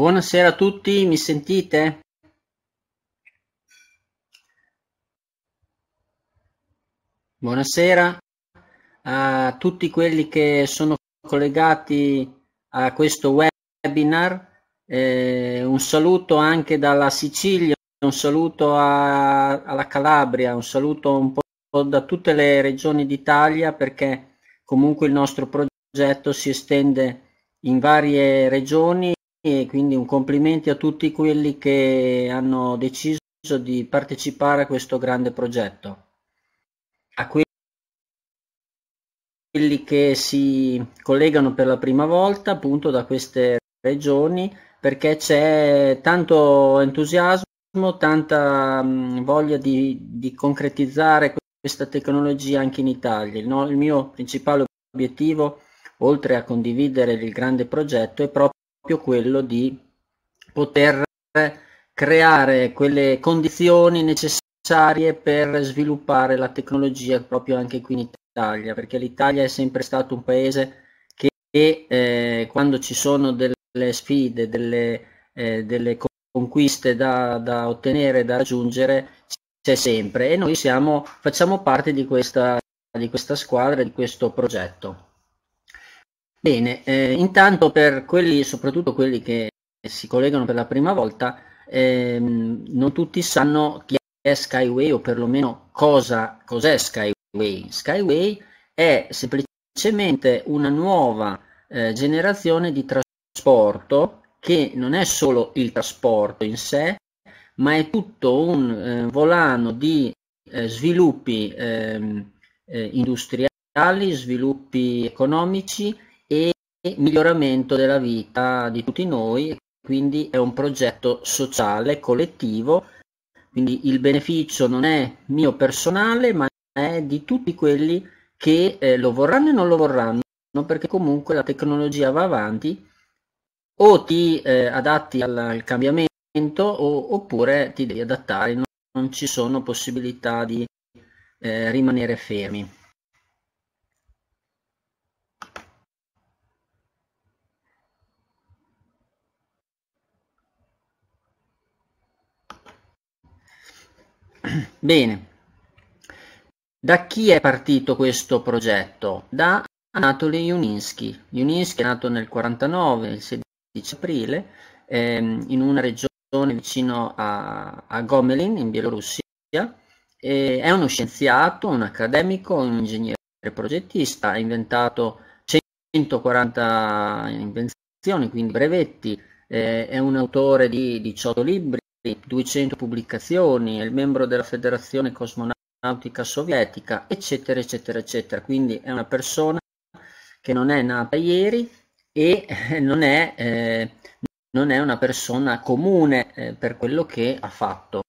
Buonasera a tutti, mi sentite? Buonasera a tutti quelli che sono collegati a questo webinar. Eh, un saluto anche dalla Sicilia, un saluto a, alla Calabria, un saluto un po' da tutte le regioni d'Italia perché comunque il nostro progetto si estende in varie regioni e quindi un complimenti a tutti quelli che hanno deciso di partecipare a questo grande progetto, a quelli che si collegano per la prima volta appunto da queste regioni perché c'è tanto entusiasmo, tanta mm, voglia di, di concretizzare questa tecnologia anche in Italia. il, il mio principale obiettivo, oltre a condividere il grande progetto, è proprio proprio quello di poter creare quelle condizioni necessarie per sviluppare la tecnologia proprio anche qui in Italia, perché l'Italia è sempre stato un paese che eh, quando ci sono delle sfide, delle, eh, delle conquiste da, da, ottenere, da raggiungere, c'è sempre e noi siamo, facciamo parte di questa, di questa squadra, di questo progetto. Bene, eh, intanto per quelli, soprattutto quelli che si collegano per la prima volta, ehm, non tutti sanno chi è Skyway o perlomeno cosa, cos'è Skyway. Skyway è semplicemente una nuova eh, generazione di trasporto che non è solo il trasporto in sé, ma è tutto un eh, volano di eh, sviluppi ehm, eh, industriali, sviluppi economici, miglioramento della vita di tutti noi, quindi è un progetto sociale, collettivo, quindi il beneficio non è mio personale, ma è di tutti quelli che eh, lo vorranno e non lo vorranno, perché comunque la tecnologia va avanti, o ti eh, adatti al, al cambiamento o, oppure ti devi adattare, non, non ci sono possibilità di eh, rimanere fermi. Bene, da chi è partito questo progetto? Da Anatoly Juninsky. Juninsky è nato nel 49, il 16 aprile, ehm, in una regione vicino a, a Gomelin, in Bielorussia. E è uno scienziato, un accademico, un ingegnere progettista, ha inventato 140 invenzioni, quindi brevetti, eh, è un autore di 18 libri, 200 pubblicazioni, è il membro della Federazione Cosmonautica Sovietica, eccetera, eccetera, eccetera. Quindi è una persona che non è nata ieri e eh, non è, eh, non è una persona comune eh, per quello che ha fatto.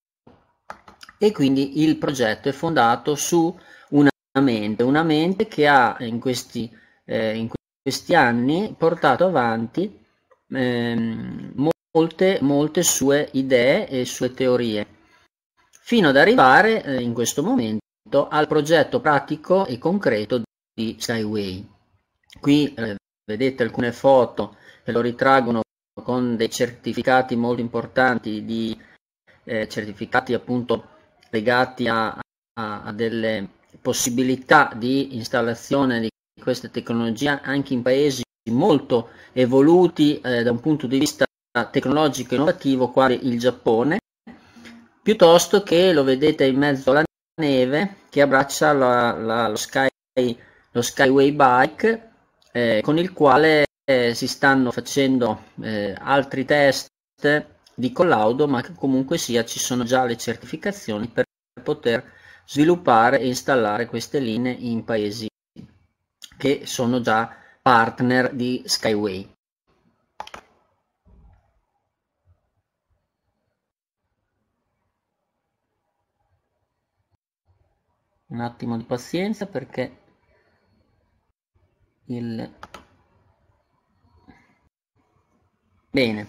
E quindi il progetto è fondato su una mente, una mente che ha in questi, eh, in questi anni portato avanti ehm, molte, molte sue idee e sue teorie, fino ad arrivare eh, in questo momento al progetto pratico e concreto di Skyway. Qui eh, vedete alcune foto che lo ritraggono con dei certificati molto importanti, di, eh, certificati appunto legati a, a, a delle possibilità di installazione di questa tecnologia anche in paesi molto evoluti eh, da un punto di vista tecnologico innovativo quale il Giappone, piuttosto che lo vedete in mezzo alla neve che abbraccia la, la, lo, sky, lo, Skyway Bike eh, con il quale eh, si stanno facendo eh, altri test di collaudo, ma che comunque sia ci sono già le certificazioni per poter sviluppare e installare queste linee in paesi che sono già partner di Skyway. un attimo di pazienza perché il bene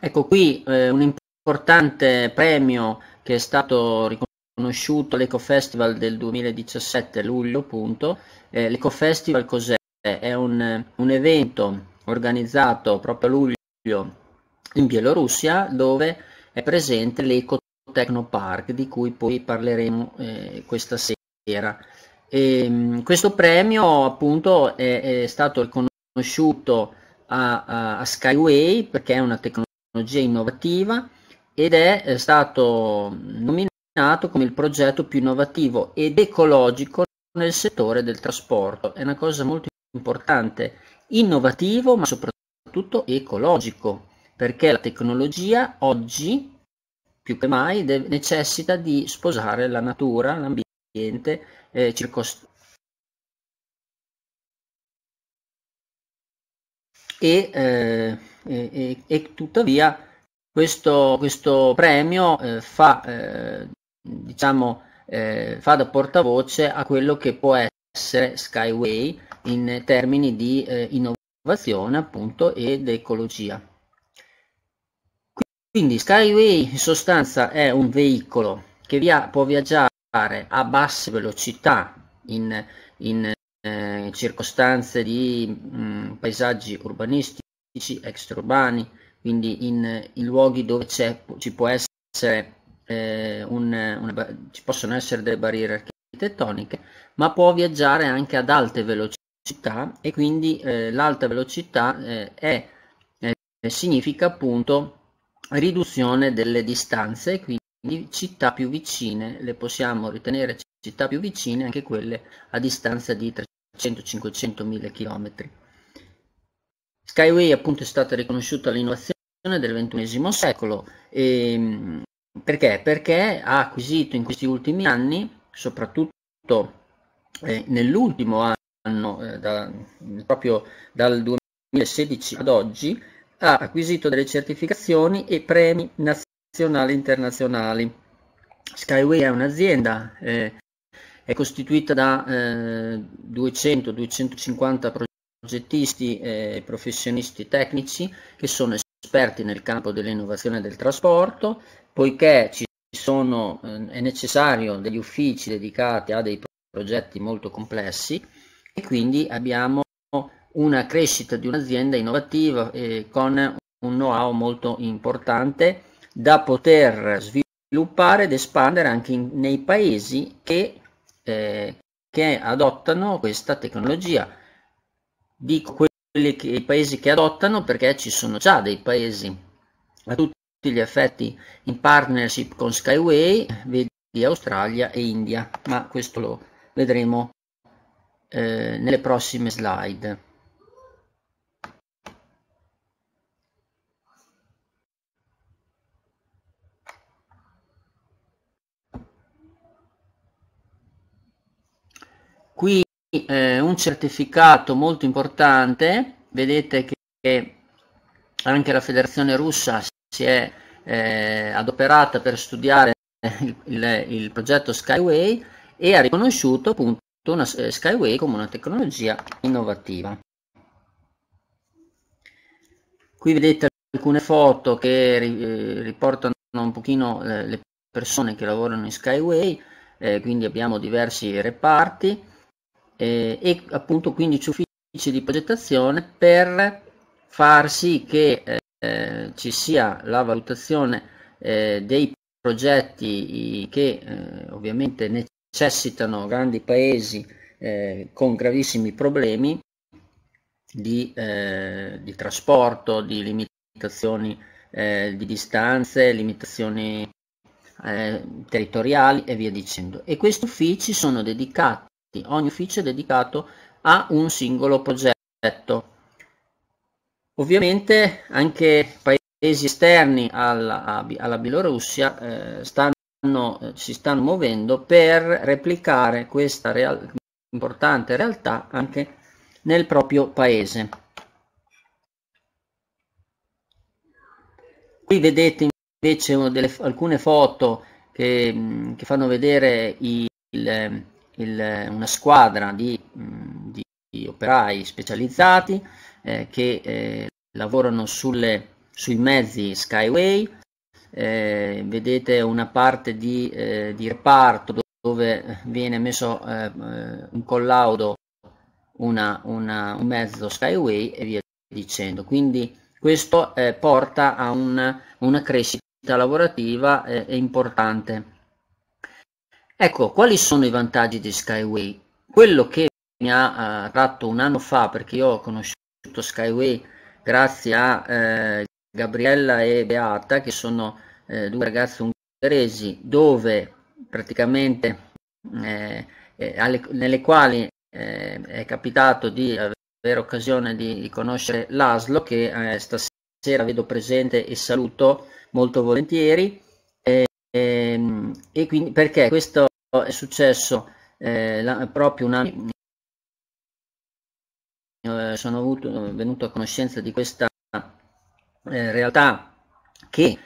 ecco qui eh, un importante premio che è stato riconosciuto all'Ecofestival del 2017 luglio appunto eh, l'Ecofestival cos'è? è un, un evento organizzato proprio a luglio in Bielorussia dove è presente l'Ecotecnopark di cui poi parleremo eh, questa sera era. E, ehm, questo premio appunto è, è stato riconosciuto a, a, a, Skyway perché è una tecnologia innovativa ed è, è stato nominato come il progetto più innovativo ed ecologico nel settore del trasporto. È una cosa molto importante, innovativo ma soprattutto ecologico, perché la tecnologia oggi più che mai de- necessita di sposare la natura, l'ambiente ambiente eh, e, eh, e, e, tuttavia questo, questo premio eh, fa, eh, diciamo, eh, fa da portavoce a quello che può essere Skyway in termini di eh, innovazione appunto ed ecologia. Quindi Skyway in sostanza è un veicolo che via, può viaggiare a basse velocità in, in eh, circostanze di mh, mm, paesaggi urbanistici, extraurbani, quindi in, in luoghi dove ci, può essere, eh, un, una, ci possono essere delle barriere architettoniche, ma può viaggiare anche ad alte velocità e quindi eh, l'alta velocità eh, è, eh, significa appunto riduzione delle distanze, quindi di città più vicine le possiamo ritenere città più vicine anche quelle a distanza di 300, 500, mila km. Skyway appunto è stata riconosciuta l'innovazione del XXI secolo e, perché? Perché ha acquisito in questi ultimi anni, soprattutto eh, nell'ultimo anno, eh, da, proprio dal 2016 ad oggi, ha acquisito delle certificazioni e premi nazionali internazionali. Skyway è un'azienda, eh, è costituita da eh, 200-250 progettisti e eh, professionisti tecnici che sono esperti nel campo dell'innovazione del trasporto, poiché ci sono, eh, è necessario degli uffici dedicati a dei progetti molto complessi e quindi abbiamo una crescita di un'azienda innovativa eh, con un know-how molto importante da poter sviluppare ed espandere anche in, nei paesi che, eh, che, adottano questa tecnologia. Dico quelli che, i paesi che adottano perché ci sono già dei paesi a tutti gli effetti in partnership con Skyway, vedi Australia e India, ma questo lo vedremo eh, nelle prossime slide. eh, un certificato molto importante, vedete che anche la federazione russa si è eh, adoperata per studiare il, il, il, progetto Skyway e ha riconosciuto appunto una, eh, Skyway come una tecnologia innovativa. Qui vedete alcune foto che eh, riportano un pochino eh, le persone che lavorano in Skyway, eh, quindi abbiamo diversi reparti eh, e appunto 15 uffici di progettazione per far sì che eh, ci sia la valutazione eh, dei progetti che eh, ovviamente necessitano grandi paesi eh, con gravissimi problemi di, eh, di trasporto, di limitazioni di distanze, limitazioni territoriali e via dicendo. E questi uffici sono dedicati Ogni ufficio è dedicato a un singolo progetto. Ovviamente anche paesi esterni alla, alla Bielorussia eh, stanno, eh, si stanno muovendo per replicare questa real importante realtà anche nel proprio paese. Qui vedete invece delle, alcune foto che, che fanno vedere il, ehm, il, una squadra di, mm, di, operai specializzati eh, che eh, lavorano sulle, sui mezzi Skyway. Eh, vedete una parte di, eh, di, reparto dove viene messo in eh, collaudo una, una, un mezzo Skyway e via dicendo. Quindi questo eh, porta a una, una crescita lavorativa importante Ecco, quali sono i vantaggi di Skyway? Quello che mi ha eh, tratto un anno fa, perché io ho conosciuto Skyway grazie a eh, Gabriella e Beata, che sono eh, due ragazze ungheresi, dove praticamente eh, eh alle, nelle quali eh, è capitato di avere occasione di, di conoscere Laszlo, che stasera vedo presente e saluto molto volentieri. E, ehm, e quindi perché questo è successo eh, la, proprio un anno eh, sono avuto, venuto a conoscenza di questa eh, realtà che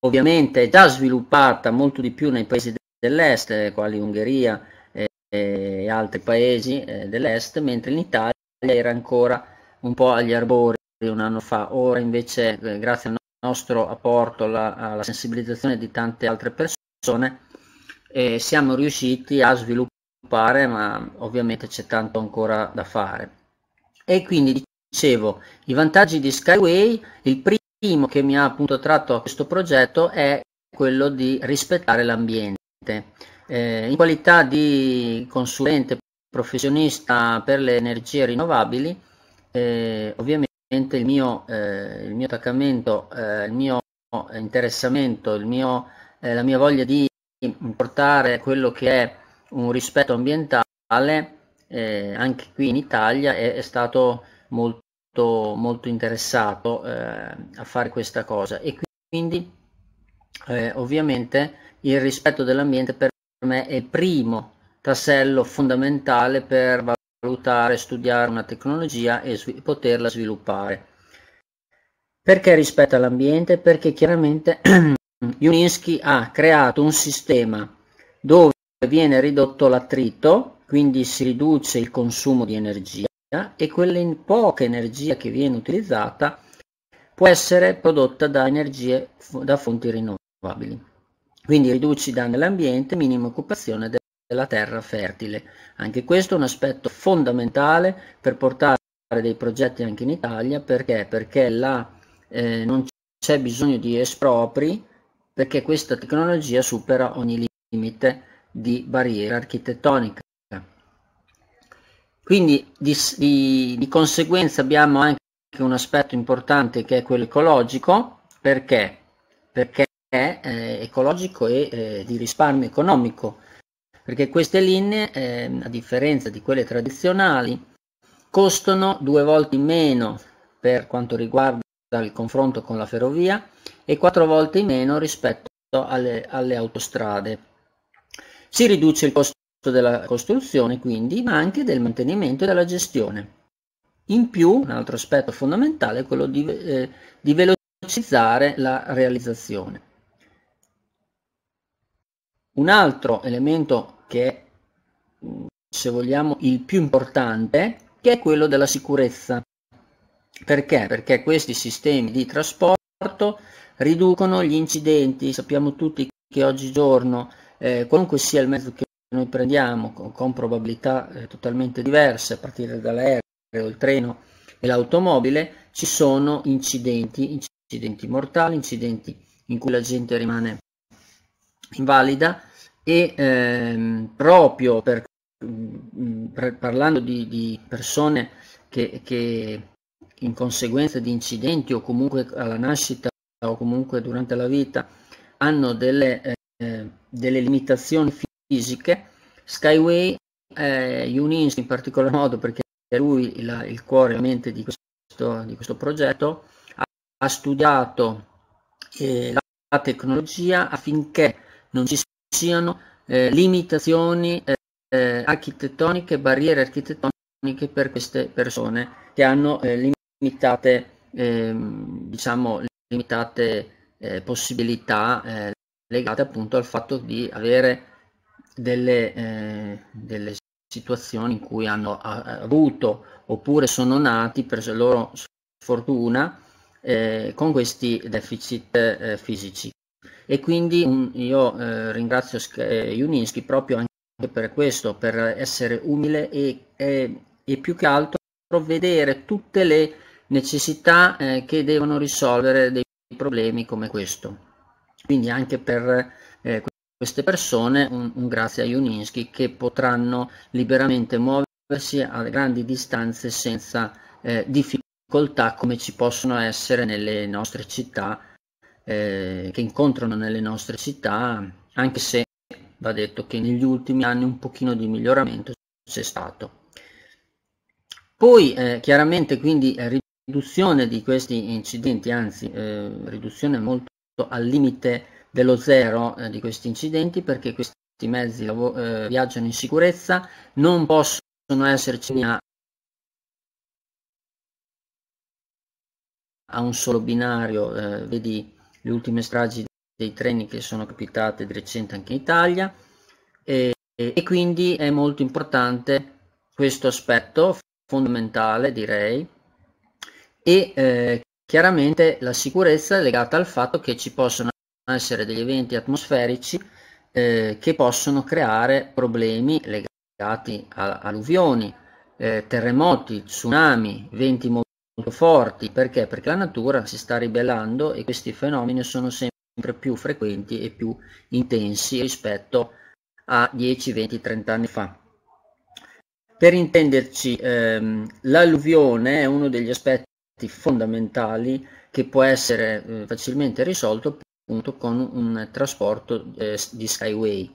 ovviamente è già sviluppata molto di più nei paesi dell'est, eh, quali Ungheria eh, e altri paesi eh, dell'est, mentre in Italia era ancora un po' agli arbori un anno fa. Ora invece, grazie al nostro apporto, alla, alla sensibilizzazione di tante altre persone, e siamo riusciti a sviluppare, ma ovviamente c'è tanto ancora da fare. E quindi dicevo, i vantaggi di Skyway, il primo che mi ha appunto attratto a questo progetto è quello di rispettare l'ambiente. Eh, in qualità di consulente professionista per le energie rinnovabili, eh, ovviamente il mio, eh, il mio attaccamento, eh, il mio eh, interessamento, il mio, eh, la mia voglia di portare quello che è un rispetto ambientale eh, anche qui in Italia è, è stato molto, molto interessato eh, a fare questa cosa e quindi eh, ovviamente il rispetto dell'ambiente per me è il primo tassello fondamentale per valutare, studiare una tecnologia e svi- poterla sviluppare. Perché rispetta l'ambiente? Perché chiaramente Juninsky ha creato un sistema dove viene ridotto l'attrito, quindi si riduce il consumo di energia e quella poca energia che viene utilizzata può essere prodotta da energie da fonti rinnovabili. Quindi riduci danni all'ambiente, minima occupazione della terra fertile. Anche questo è un aspetto fondamentale per portare dei progetti anche in Italia perché, perché la, eh, non c'è bisogno di espropri perché questa tecnologia supera ogni limite di barriera architettonica. Quindi di, di, di conseguenza abbiamo anche un aspetto importante che è quello ecologico, perché? Perché è eh, ecologico e eh, di risparmio economico, perché queste linee, eh, a differenza di quelle tradizionali, costano due volte in meno per quanto riguarda dal confronto con la ferrovia e quattro volte in meno rispetto alle, alle autostrade. Si riduce il costo della costruzione quindi, ma anche del mantenimento e della gestione. In più, un altro aspetto fondamentale è quello di, eh, di velocizzare la realizzazione. Un altro elemento che è, se vogliamo, il più importante, che è quello della sicurezza. Perché? Perché questi sistemi di trasporto riducono gli incidenti. Sappiamo tutti che oggigiorno, eh, qualunque sia il mezzo che noi prendiamo, con, con probabilità eh, totalmente diverse, a partire dall'aereo, il treno e l'automobile, ci sono incidenti, incidenti mortali, incidenti in cui la gente rimane invalida e ehm, proprio per, mh, mm, mm, per, parlando di, di persone che, che in conseguenza di incidenti o comunque alla nascita o comunque durante la vita hanno delle, eh, delle limitazioni fisiche, Skyway eh, Yuninsu in particolar modo perché è lui la, il cuore e la mente di questo, di questo progetto, ha, ha studiato eh, la tecnologia affinché non ci siano eh, limitazioni eh, eh, architettoniche, barriere architettoniche per queste persone che hanno eh, limitate, ehm, diciamo, limitate eh, possibilità eh, legate appunto al fatto di avere delle, eh, delle situazioni in cui hanno avuto oppure sono nati per loro sfortuna eh, con questi deficit eh, fisici. E quindi un, io eh, ringrazio Juninski proprio anche per questo, per essere umile e, e, e più che altro vedere tutte le necessità eh, che devono risolvere dei problemi come questo. Quindi anche per eh, queste persone un, un, grazie a Juninsky che potranno liberamente muoversi a grandi distanze senza eh, difficoltà come ci possono essere nelle nostre città, eh, che incontrano nelle nostre città, anche se va detto che negli ultimi anni un pochino di miglioramento c'è stato. Poi eh, chiaramente quindi eh, riduzione di questi incidenti, anzi eh, riduzione molto al limite dello zero eh, di questi incidenti perché questi mezzi eh, viaggiano in sicurezza, non possono esserci a, un solo binario, eh, vedi le ultime stragi dei treni che sono capitate di recente anche in Italia e, e quindi è molto importante questo aspetto fondamentale direi e eh, chiaramente la sicurezza è legata al fatto che ci possono essere degli eventi atmosferici eh, che possono creare problemi legati a alluvioni, eh, terremoti, tsunami, venti molto forti. Perché? Perché la natura si sta ribellando e questi fenomeni sono sempre più frequenti e più intensi rispetto a 10, 20, 30 anni fa. Per intenderci, ehm, l'alluvione è uno degli aspetti aspetti fondamentali che può essere eh, facilmente risolto appunto con un trasporto eh, di Skyway.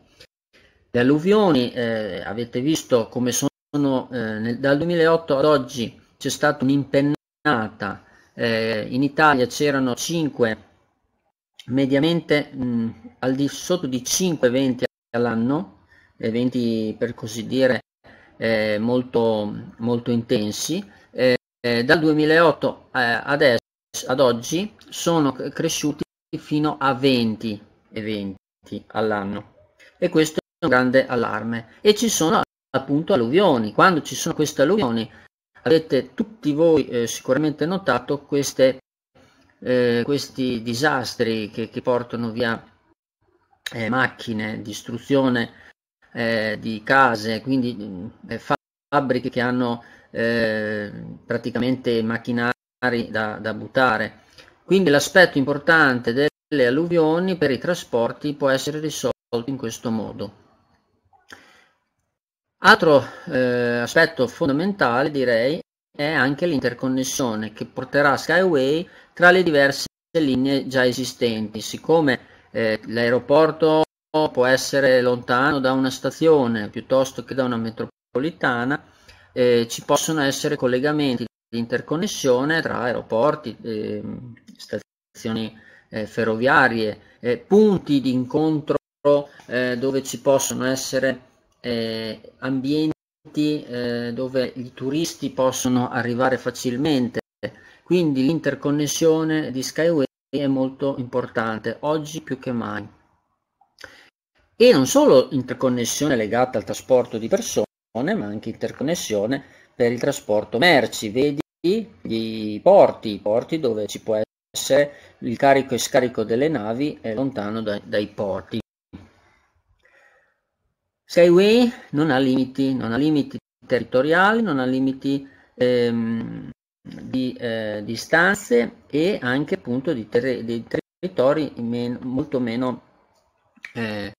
Le alluvioni eh, avete visto come sono eh, nel, dal 2008 ad oggi c'è stata un'impennata, eh, in Italia c'erano 5 mediamente mh, al di sotto di 5 eventi all'anno, eventi per così dire eh, molto, molto intensi, eh, dal 2008 eh, adesso, ad oggi sono cresciuti fino a 20 eventi all'anno e questo è un grande allarme e ci sono appunto alluvioni quando ci sono queste alluvioni avete tutti voi eh, sicuramente notato queste, eh, questi disastri che, che portano via eh, macchine, distruzione eh, di case, quindi mm, eh, fabbriche che hanno eh, praticamente macchinari da, da buttare. Quindi l'aspetto importante delle alluvioni per i trasporti può essere risolto in questo modo. Altro eh, aspetto fondamentale direi è anche l'interconnessione che porterà Skyway tra le diverse linee già esistenti. Siccome eh, l'aeroporto può essere lontano da una stazione piuttosto che da una metropolitana, eh, ci possono essere collegamenti di interconnessione tra aeroporti, eh, stazioni eh, ferroviarie, punti di incontro eh, dove ci possono essere eh, ambienti eh, dove i turisti possono arrivare facilmente. Quindi l'interconnessione di Skyway è molto importante, oggi più che mai. E non solo interconnessione legata al trasporto di persone, ma anche interconnessione per il trasporto merci. Vedi i porti, i porti dove ci può essere il carico e scarico delle navi è lontano da, dai porti. Skyway non ha limiti, non ha limiti territoriali, non ha limiti ehm, di eh, distanze e anche appunto di, ter- di territori men- molto meno eh,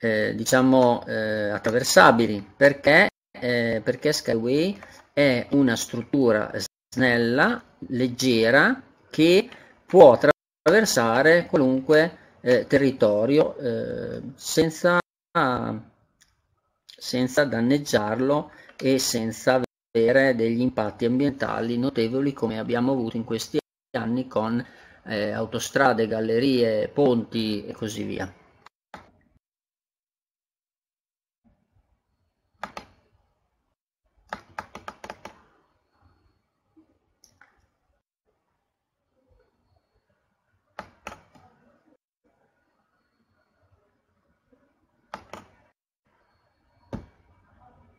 eh, diciamo eh, attraversabili perché, eh, perché Skyway è una struttura snella, leggera che può attraversare qualunque eh, territorio eh, senza, senza danneggiarlo e senza avere degli impatti ambientali notevoli come abbiamo avuto in questi anni con eh, autostrade, gallerie, ponti e così via.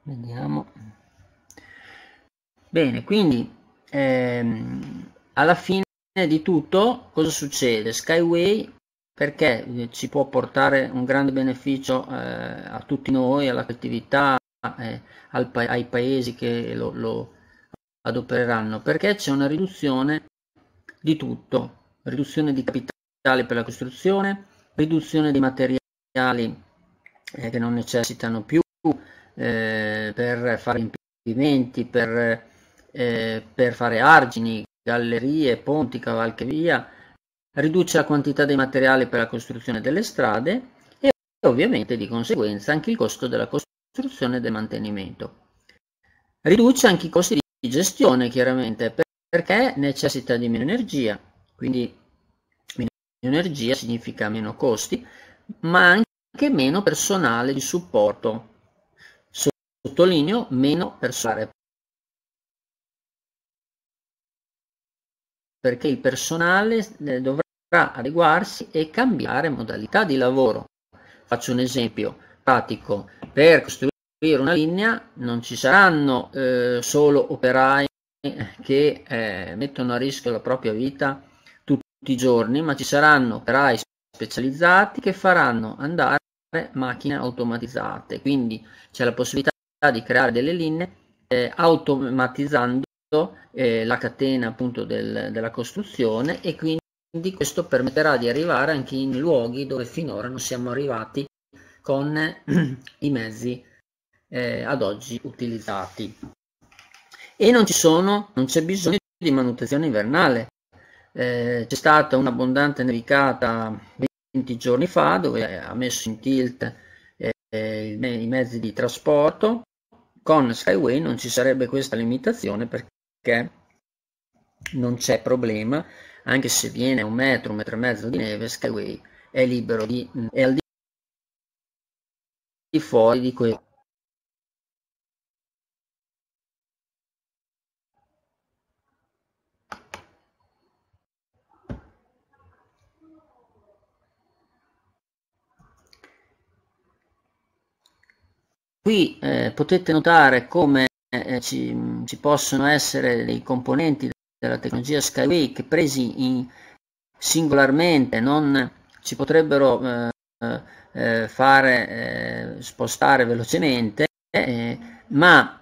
vediamo bene quindi ehm, alla fine di tutto cosa succede skyway perché ci può portare un grande beneficio eh, a tutti noi alla collettività eh, al pa- ai paesi che lo, lo adopereranno perché c'è una riduzione di tutto riduzione di capitale per la costruzione riduzione dei materiali eh, che non necessitano più eh, per fare impedimenti, per, eh, per fare argini, gallerie, ponti, cavalcheria, riduce la quantità dei materiali per la costruzione delle strade e ovviamente di conseguenza anche il costo della costruzione e del mantenimento. Riduce anche i costi di gestione chiaramente perché necessita di meno energia, quindi meno energia significa meno costi, ma anche meno personale di supporto sottolineo meno personale perché il personale eh, dovrà adeguarsi e cambiare modalità di lavoro. Faccio un esempio pratico, per costruire una linea non ci saranno eh, solo operai eh, che eh, mettono a rischio la propria vita tutti i giorni, ma ci saranno operai specializzati che faranno andare macchine automatizzate, quindi c'è la possibilità di creare delle linee eh, automatizzando eh, la catena appunto del, della costruzione e quindi questo permetterà di arrivare anche in luoghi dove finora non siamo arrivati con i mezzi eh, ad oggi utilizzati e non ci sono non c'è bisogno di manutenzione invernale eh, c'è stata un'abbondante nevicata 20 giorni fa dove ha messo in tilt eh, i mezzi di trasporto con Skyway non ci sarebbe questa limitazione perché non c'è problema, anche se viene un metro, un metro e mezzo di neve, Skyway è libero di, è al di fuori di quello Qui eh, potete notare come eh, ci, ci, possono essere dei componenti della tecnologia Skyway che presi in, singolarmente non ci potrebbero eh, eh fare eh, spostare velocemente, eh, ma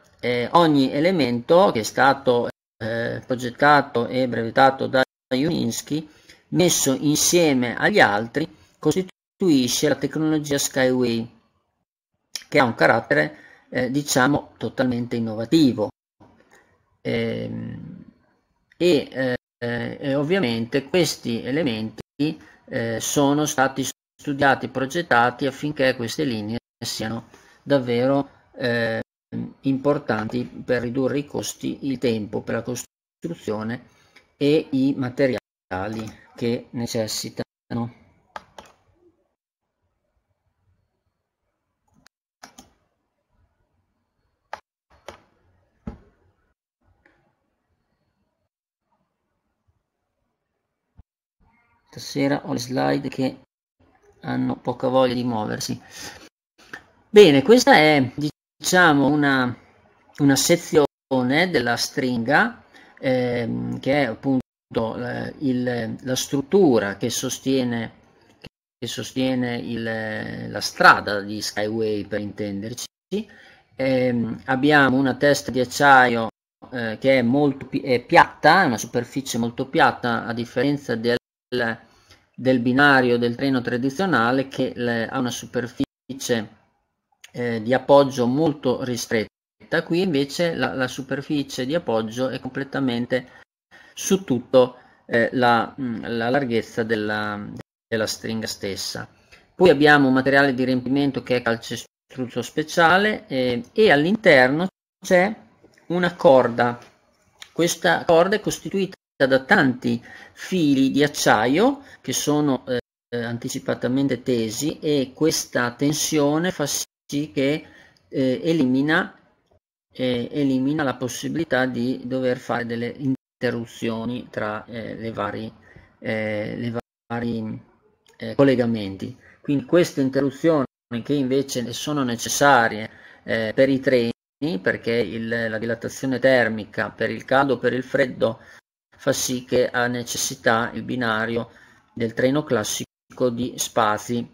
ogni elemento che è stato progettato e brevettato da Juninsky messo insieme agli altri costituisce la tecnologia Skyway che ha un carattere eh, diciamo totalmente innovativo ehm, e, e, eh, e eh, ovviamente questi elementi eh, sono stati studiati, progettati affinché queste linee siano davvero eh, importanti per ridurre i costi, il tempo per la costruzione e i materiali che necessitano. Stasera ho le slide che hanno poca voglia di muoversi. Bene, questa è diciamo una, una sezione della stringa ehm, che è appunto eh, il, la struttura che sostiene, che sostiene il, la strada di Skyway per intenderci. Ehm, abbiamo una testa di acciaio eh, che è molto pi- è piatta, una superficie molto piatta a differenza del del binario del treno tradizionale che le, ha una superficie eh, di appoggio molto ristretta, qui invece la, la, superficie di appoggio è completamente su tutta eh, la, mm, la, larghezza della, della stringa stessa. Poi abbiamo un materiale di riempimento che è calcestruzzo speciale eh, e all'interno c'è una corda. Questa corda è costituita da tanti fili di acciaio che sono eh, anticipatamente tesi e questa tensione fa sì che eh, elimina, eh, elimina, la possibilità di dover fare delle interruzioni tra eh, le vari, eh, le vari eh, collegamenti. Quindi queste interruzioni che invece sono necessarie per i treni perché il, la dilatazione termica per il caldo, per il freddo fa sì che ha necessità il binario del treno classico di spazi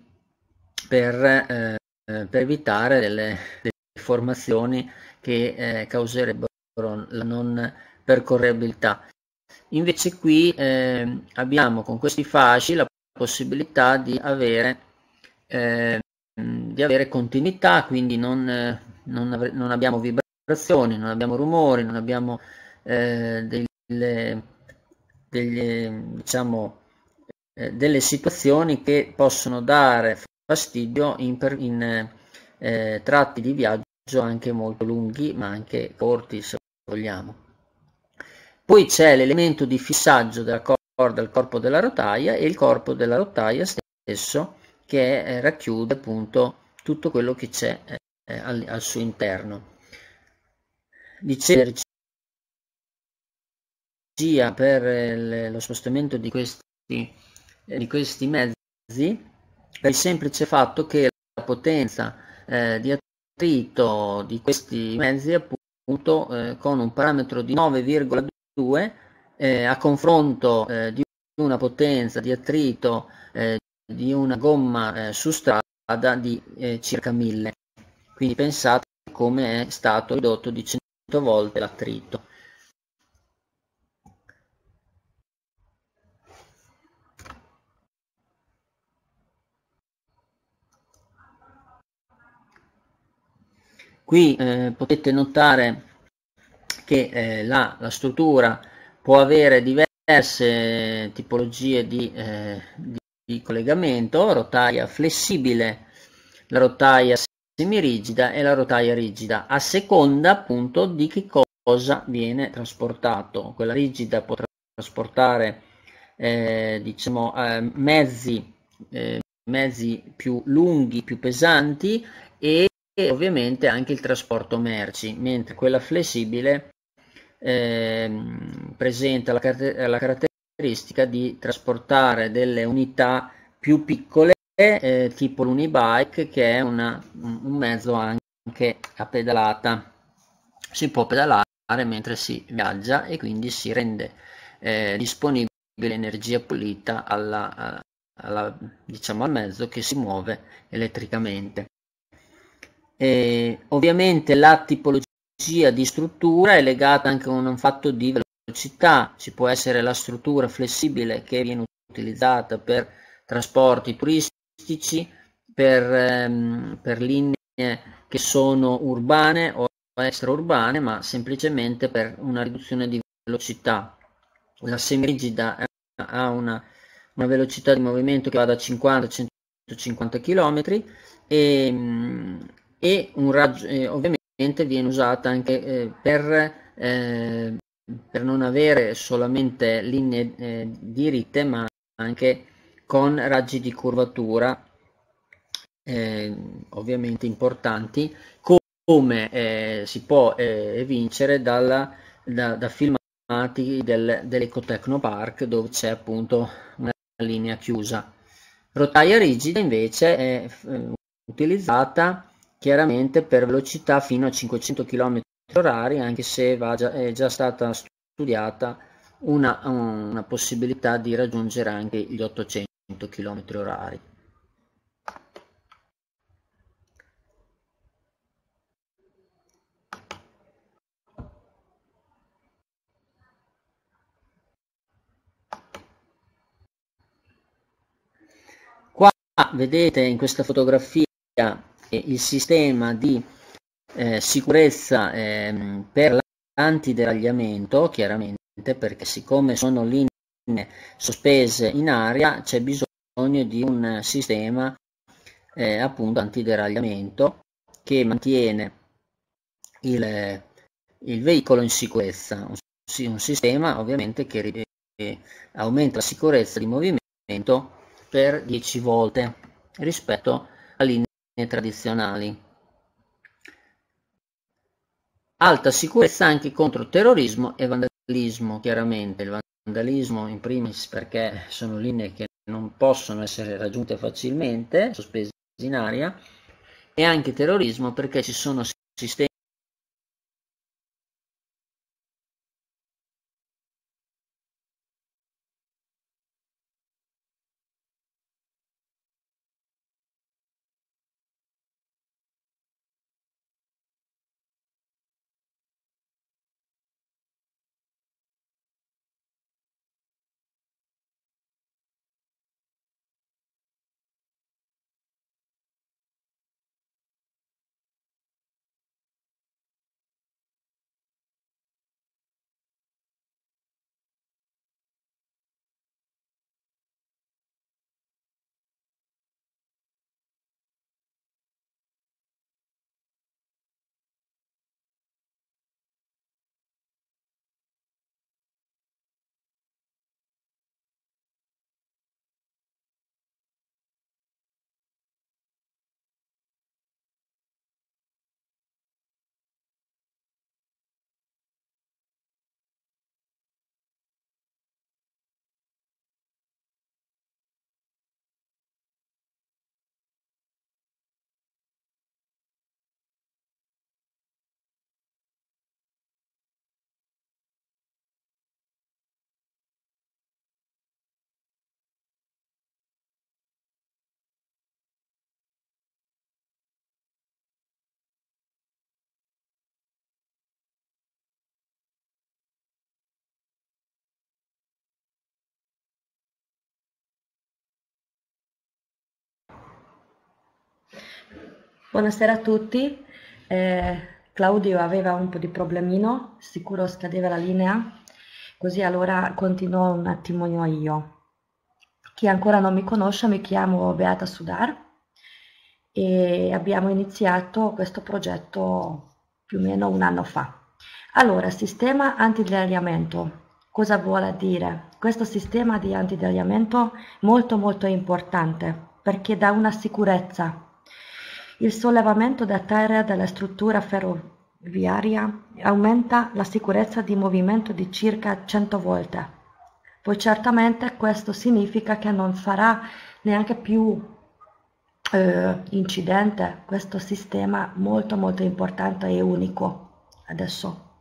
per, eh, per evitare delle, delle, formazioni che eh, causerebbero la non percorribilità. Invece qui eh, abbiamo con questi fasci la possibilità di avere, ehm, di avere continuità, quindi non, non, av- non, abbiamo vibrazioni, non abbiamo rumori, non abbiamo eh, delle delle, diciamo, eh, delle situazioni che possono dare fastidio in, in eh, tratti di viaggio anche molto lunghi ma anche corti se vogliamo. Poi c'è l'elemento di fissaggio della corda al corpo della rotaia e il corpo della rotaia stesso che eh, racchiude appunto tutto quello che c'è eh, al, al, suo interno. Dicevo sia per eh, lo spostamento di questi, eh, di questi mezzi per il semplice fatto che la potenza eh, di attrito di questi mezzi appunto eh, con un parametro di 9,2 eh, a confronto eh, di una potenza di attrito di una gomma su strada di circa 1000 quindi pensate come è stato ridotto di 100 volte l'attrito Qui eh, potete notare che eh, la, la, struttura può avere diverse tipologie di, eh, di, di collegamento, rotaia flessibile, la rotaia semirigida e la rotaia rigida, a seconda appunto di che cosa viene trasportato. Quella rigida può trasportare eh, diciamo, eh, mezzi, eh, mezzi più lunghi, più pesanti e e ovviamente anche il trasporto merci, mentre quella flessibile eh, presenta la, car- la, caratteristica di trasportare delle unità più piccole, eh, tipo l'unibike, che è una, un mezzo anche a pedalata. Si può pedalare mentre si viaggia e quindi si rende eh, disponibile energia pulita alla, alla, diciamo, al mezzo che si muove elettricamente. Eh, ovviamente la tipologia di struttura è legata anche a un fatto di velocità, ci può essere la struttura flessibile che viene utilizzata per trasporti turistici, per, ehm, per linee che sono urbane o extraurbane, ma semplicemente per una riduzione di velocità. La semirigida ha una, una velocità di movimento che va da 50 a 150 km e, mm, e un raggio, eh, ovviamente viene usata anche eh, per, eh, per, non avere solamente linee eh, diritte ma anche con raggi di curvatura eh, ovviamente importanti come eh, si può evincere dalla, da, da filmati del, dell'Ecotecno Park dove c'è appunto una linea chiusa. Rotaia rigida invece è utilizzata chiaramente per velocità fino a 500 km orari, anche se già, è già stata studiata una, una, possibilità di raggiungere anche gli 800 km orari. Qua vedete in questa fotografia il sistema di eh, sicurezza eh, per l'antideragliamento, chiaramente, perché siccome sono linee sospese in aria c'è bisogno di un sistema eh, appunto antideragliamento che mantiene il, il veicolo in sicurezza, un, un sistema ovviamente che aumenta la sicurezza di movimento per 10 volte rispetto alla linea tradizionali. Alta sicurezza anche contro terrorismo e vandalismo, chiaramente il vandalismo in primis perché sono linee che non possono essere raggiunte facilmente, sospese in aria, e anche terrorismo perché ci sono sistemi Buonasera a tutti. Eh, Claudio aveva un po' di problemino, sicuro scadeva la linea, così allora continuo un attimo io. Chi ancora non mi conosce mi chiamo Beata Sudar e abbiamo iniziato questo progetto più o meno un anno fa. Allora, sistema antidagliamento. Cosa vuole dire? Questo sistema di antidagliamento è molto molto importante perché dà una sicurezza il sollevamento da terra della struttura ferroviaria aumenta la sicurezza di movimento di circa 100 volte. Poi certamente questo significa che non sarà neanche più eh, incidente questo sistema molto molto importante e unico adesso.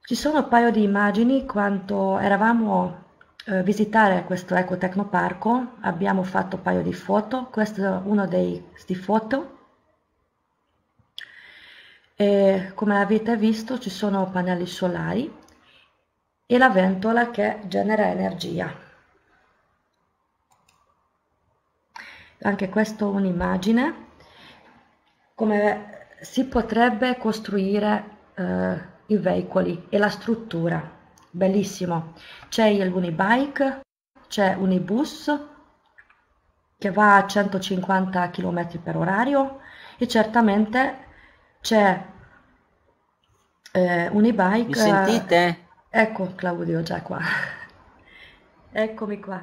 Ci sono un paio di immagini quanto eravamo eh, visitare questo ecotecnoparco abbiamo fatto un paio di foto, questo è uno dei sti foto. E, come avete visto ci sono pannelli solari e la ventola che genera energia. Anche questa è un'immagine. Come si potrebbe costruire eh, i veicoli e la struttura bellissimo. C'è il l'unibike, c'è unibus che va a 150 km per orario e certamente c'è eh, unibike. Mi sentite? Ecco Claudio già qua. Eccomi qua.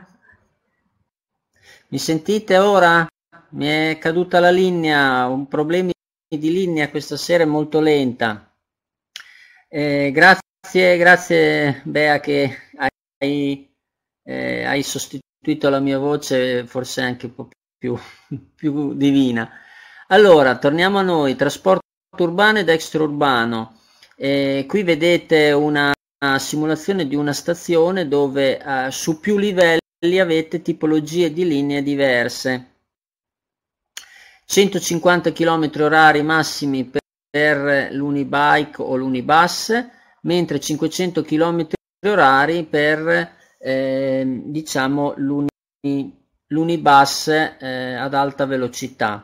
Mi sentite ora? Mi è caduta la linea, un problema di linea questa sera è molto lenta. Eh, grazie Grazie, grazie Bea che hai, eh, hai, sostituito la mia voce forse anche un po' più, più divina. Allora, torniamo a noi, trasporto urbano ed extraurbano. Eh, qui vedete una, una, simulazione di una stazione dove eh, su più livelli avete tipologie di linee diverse. 150 km orari massimi per, per l'unibike o l'unibus, mentre 500 km orari per eh, diciamo l'uni, l'unibus eh, ad alta velocità.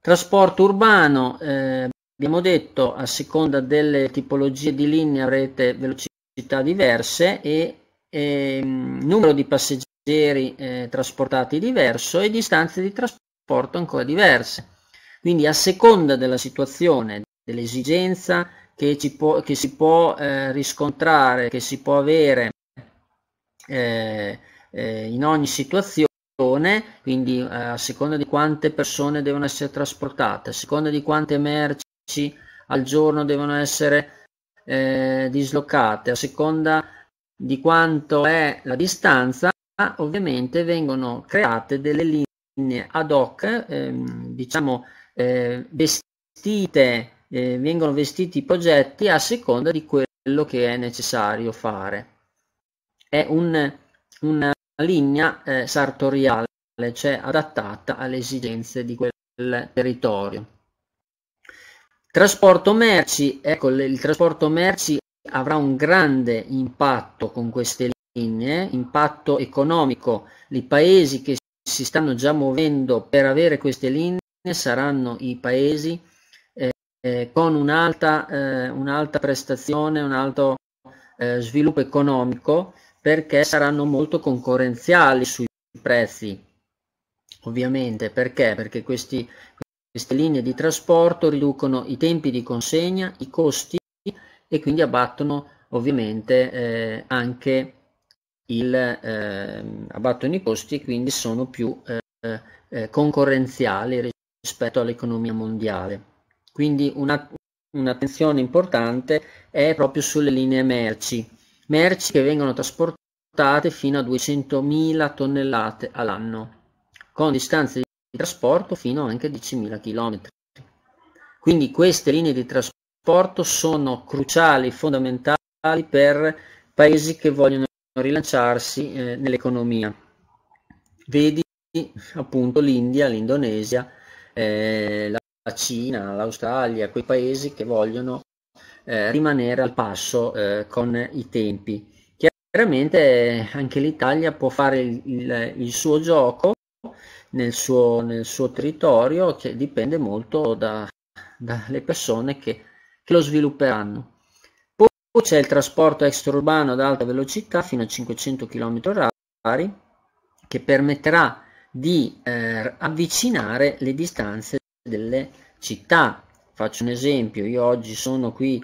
Trasporto urbano, eh, abbiamo detto, a seconda delle tipologie di linee avrete velocità diverse e ehm, numero di passeggeri eh, trasportati diverso e distanze di trasporto ancora diverse. Quindi a seconda della situazione dell'esigenza che, ci può, che si può eh, riscontrare, che si può avere eh, eh, in ogni situazione quindi eh, a seconda di quante persone devono essere trasportate, a seconda di quante merci al giorno devono essere eh, dislocate, a seconda di quanto è la distanza, ovviamente vengono create delle linee ad hoc, ehm, diciamo eh, vestite eh, vengono vestiti i progetti a seconda di quello che è necessario fare. È un, una linea eh, sartoriale, cioè adattata alle esigenze di quel territorio. Trasporto merci, ecco, il trasporto merci avrà un grande impatto con queste linee, impatto economico. I paesi che si stanno già muovendo per avere queste linee saranno i paesi eh, con un'alta, eh, un'alta prestazione, un alto eh, sviluppo economico perché saranno molto concorrenziali sui prezzi, ovviamente perché? Perché questi, queste linee di trasporto riducono i tempi di consegna, i costi e quindi abbattono ovviamente eh, anche il, eh, abbattono i costi e quindi sono più eh, concorrenziali rispetto all'economia mondiale. Quindi una, un'attenzione importante è proprio sulle linee merci, merci che vengono trasportate fino a 200.000 tonnellate all'anno, con distanze di trasporto fino anche a 10.000 km. Quindi queste linee di trasporto sono cruciali, fondamentali per paesi che vogliono rilanciarsi eh, nell'economia. Vedi appunto l'India, l'Indonesia, eh, la la Cina, l'Australia, quei paesi che vogliono eh, rimanere al passo eh, con i tempi. Chiaramente anche l'Italia può fare il, il, il suo gioco nel suo, nel suo, territorio che dipende molto da, dalle persone che, che, lo svilupperanno. Poi c'è il trasporto extraurbano ad alta velocità fino a 500 km h che permetterà di eh, avvicinare le distanze delle città. Faccio un esempio, io oggi sono qui,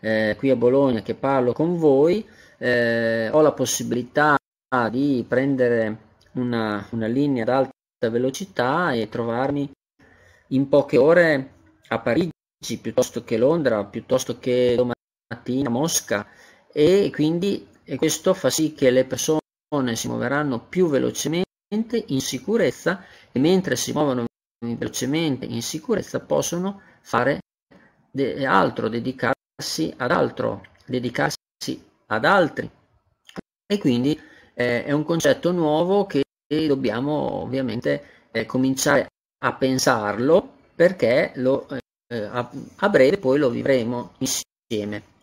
eh, qui a Bologna che parlo con voi, eh, ho la possibilità di prendere una, una linea ad alta velocità e trovarmi in poche ore a Parigi piuttosto che Londra, piuttosto che domattina a Mosca e quindi e questo fa sì che le persone si muoveranno più velocemente in sicurezza e mentre si muovono velocemente in sicurezza possono fare de- altro, dedicarsi ad altro, dedicarsi ad altri. E quindi eh, è un concetto nuovo che dobbiamo ovviamente eh, cominciare a pensarlo perché lo, eh, eh a, a breve poi lo vivremo insieme.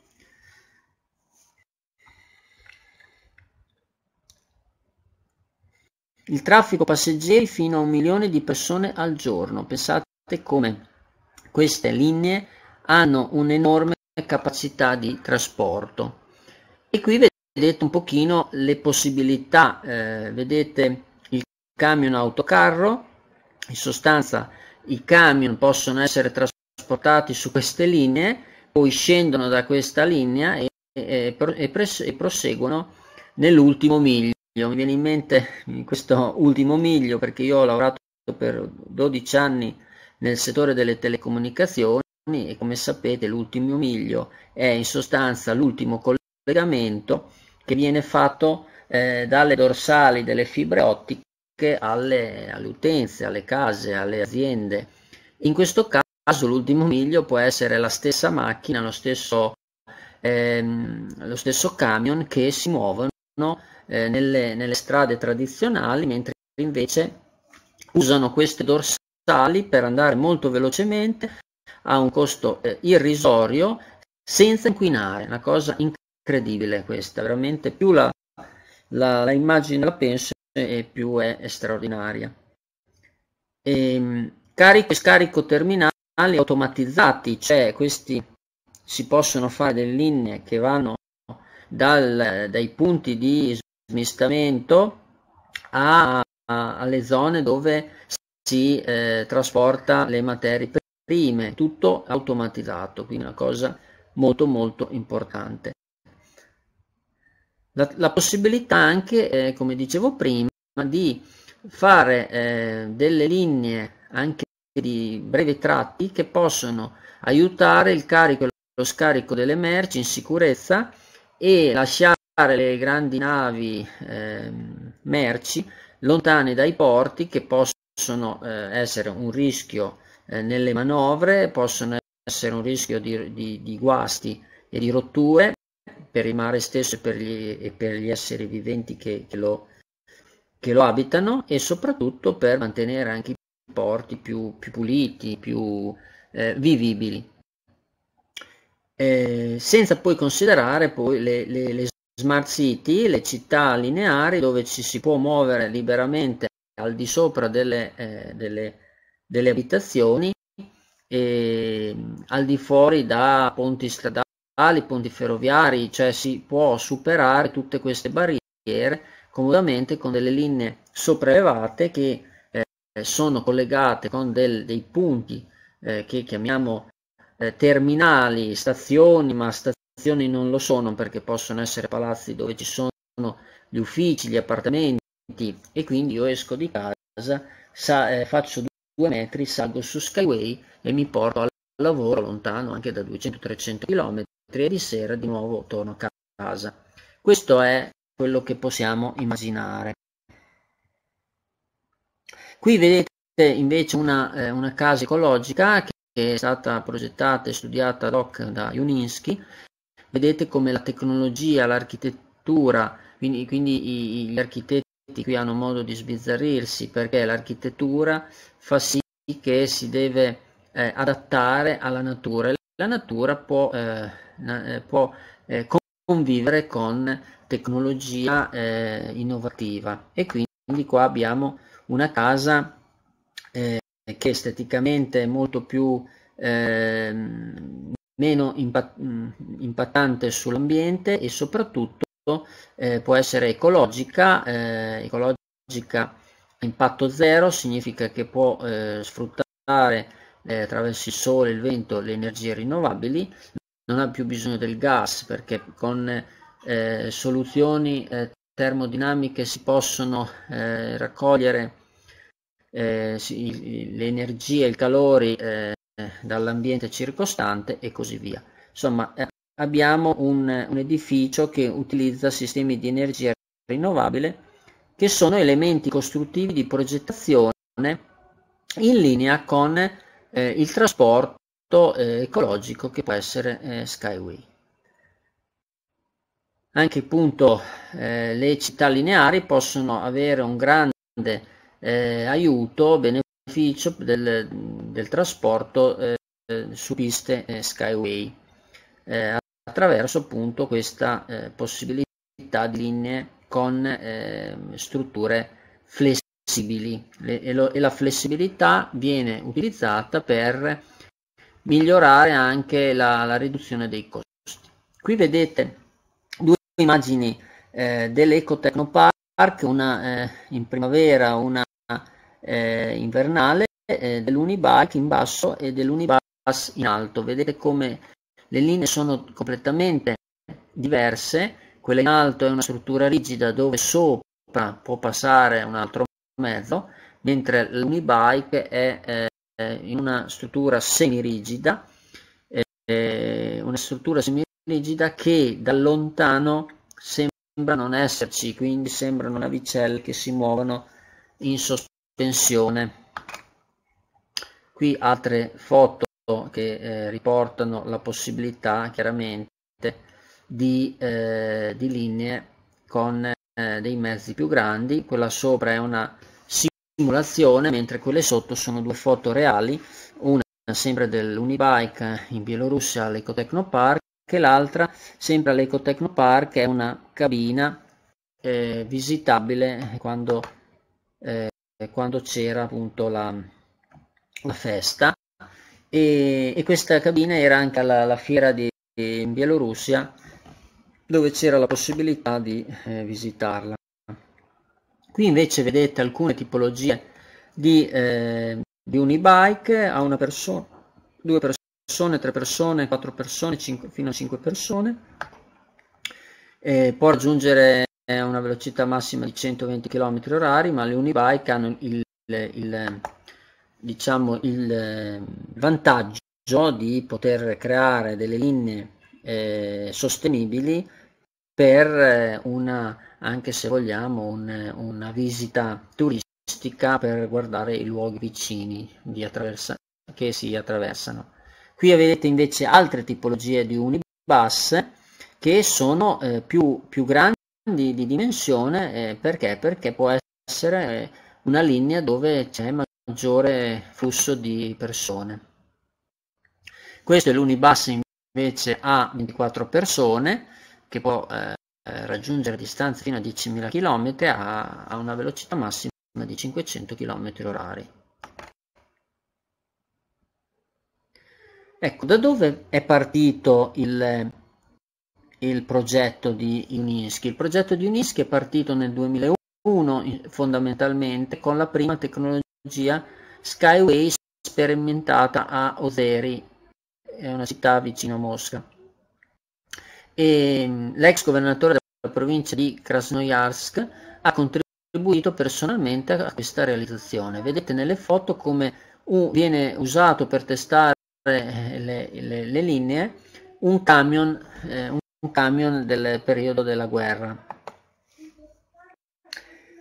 il traffico passeggeri fino a un milione di persone al giorno. Pensate come queste linee hanno un'enorme capacità di trasporto. E qui vedete un pochino le possibilità, eh, vedete il camion autocarro, in sostanza i camion possono essere trasportati su queste linee, poi scendono da questa linea e, e, e, e proseguono nell'ultimo miglio mi viene in mente questo ultimo miglio perché io ho lavorato per 12 anni nel settore delle telecomunicazioni e come sapete l'ultimo miglio è in sostanza l'ultimo collegamento che viene fatto eh, dalle dorsali delle fibre ottiche alle, alle, utenze, alle case, alle aziende. In questo caso l'ultimo miglio può essere la stessa macchina, lo stesso, ehm, lo stesso camion che si muovono eh, nelle, nelle, strade tradizionali, mentre invece usano queste dorsali per andare molto velocemente a un costo eh, irrisorio senza inquinare, una cosa incredibile questa, veramente più la, la, la immagine la penso e più è, è straordinaria. Ehm, e, carico e scarico terminali automatizzati, cioè questi si possono fare delle linee che vanno dal, dai punti di smistamento a, a, alle zone dove si eh, trasporta le materie prime, tutto automatizzato, quindi una cosa molto molto importante. La, la possibilità anche, eh, come dicevo prima, di fare eh, delle linee anche di brevi tratti che possono aiutare il carico e lo scarico delle merci in sicurezza e lasciare le grandi navi eh, merci lontane dai porti che possono eh, essere un rischio eh, nelle manovre, possono essere un rischio di, di, di, guasti e di rotture per il mare stesso e per gli, e per gli esseri viventi che, che, lo, che, lo, abitano e soprattutto per mantenere anche i porti più, più puliti, più eh, vivibili. Eh, senza poi considerare poi le, le, le Smart city, le città lineari dove ci si può muovere liberamente al di sopra delle, eh, delle, delle abitazioni e mm, al di fuori da ponti stradali, ponti ferroviari, cioè si può superare tutte queste barriere comodamente con delle linee sopraelevate che eh, sono collegate con del, dei punti eh, che chiamiamo eh, terminali, stazioni, ma stazioni abitazioni non lo sono perché possono essere palazzi dove ci sono gli uffici, gli appartamenti e quindi io esco di casa, sa, eh, faccio due metri, salgo su Skyway e mi porto al lavoro lontano anche da 200-300 km e di sera di nuovo torno a casa. Questo è quello che possiamo immaginare. Qui vedete invece una, eh, una casa ecologica che è stata progettata e studiata ad hoc da Juninsky vedete come la tecnologia, l'architettura, quindi, quindi, gli architetti qui hanno modo di sbizzarrirsi perché l'architettura fa sì che si deve eh, adattare alla natura. La natura può, eh, eh, può eh, convivere con tecnologia eh, innovativa e quindi qua abbiamo una casa eh, che esteticamente è molto più ehm, meno mm, impattante sull'ambiente e soprattutto eh, può essere ecologica, eh, ecologica a impatto zero significa che può eh, sfruttare eh, attraverso il sole, il vento, le energie rinnovabili, non ha più bisogno del gas perché con eh, soluzioni eh, termodinamiche si possono raccogliere si, le energie, il calore eh, dall'ambiente circostante e così via. Insomma, eh, abbiamo un, un edificio che utilizza sistemi di energia rinnovabile che sono elementi costruttivi di progettazione in linea con eh, il trasporto eh, ecologico che può essere eh, Skyway. Anche appunto eh, le città lineari possono avere un grande aiuto, beneficio beneficio del, del trasporto eh, su piste eh, Skyway eh, attraverso appunto questa eh, possibilità di linee con eh, strutture flessibili Le, e, lo, e, la flessibilità viene utilizzata per migliorare anche la, la riduzione dei costi. Qui vedete due immagini eh, dell'Ecotecnopark, una eh, in primavera, una eh, invernale eh, dell'unibike in basso e dell'unibus in alto. Vedete come le linee sono completamente diverse, quella in alto è una struttura rigida dove sopra può passare un altro mezzo, mentre l'unibike è eh, in una struttura semirigida, eh, una struttura semirigida che da lontano sembra non esserci, quindi sembrano navicelle che si muovono in sostanza tensione. Qui altre foto che eh, riportano la possibilità chiaramente di, eh, di linee con eh, dei mezzi più grandi, quella sopra è una simulazione, mentre quelle sotto sono due foto reali, una sempre dell'Unibike in Bielorussia all'Ecotechno Park e l'altra sempre all'Ecotechno Park è una cabina eh, visitabile quando eh, eh, quando c'era appunto la, la festa e, e, questa cabina era anche alla, alla fiera di, in Bielorussia dove c'era la possibilità di eh, visitarla. Qui invece vedete alcune tipologie di, eh, di unibike a una persona, due persone, tre persone, quattro persone, cinque, fino a cinque persone. Eh, può raggiungere a una velocità massima di 120 km/h, ma le unibike hanno il, il, diciamo, il eh, vantaggio di poter creare delle linee eh, sostenibili per eh, una, anche se vogliamo, un, una visita turistica per guardare i luoghi vicini che si attraversano. Qui avete invece altre tipologie di unibus che sono eh, più, più grandi di, di dimensione eh, perché? perché può essere una linea dove c'è maggiore flusso di persone. Questo è l'unibus invece a 24 persone che può eh, raggiungere distanze fino a 10.000 km a, a una velocità massima di 500 km orari. Ecco, da dove è partito il, il progetto di Unischi. Il progetto di Unischi è partito nel 2001 fondamentalmente con la prima tecnologia Skyway sperimentata a Ozeri, è una città vicino a Mosca. E mm, l'ex governatore della provincia di Krasnoyarsk ha contribuito personalmente a questa realizzazione. Vedete nelle foto come viene usato per testare eh, le, le, le linee un camion, eh, un un camion del periodo della guerra.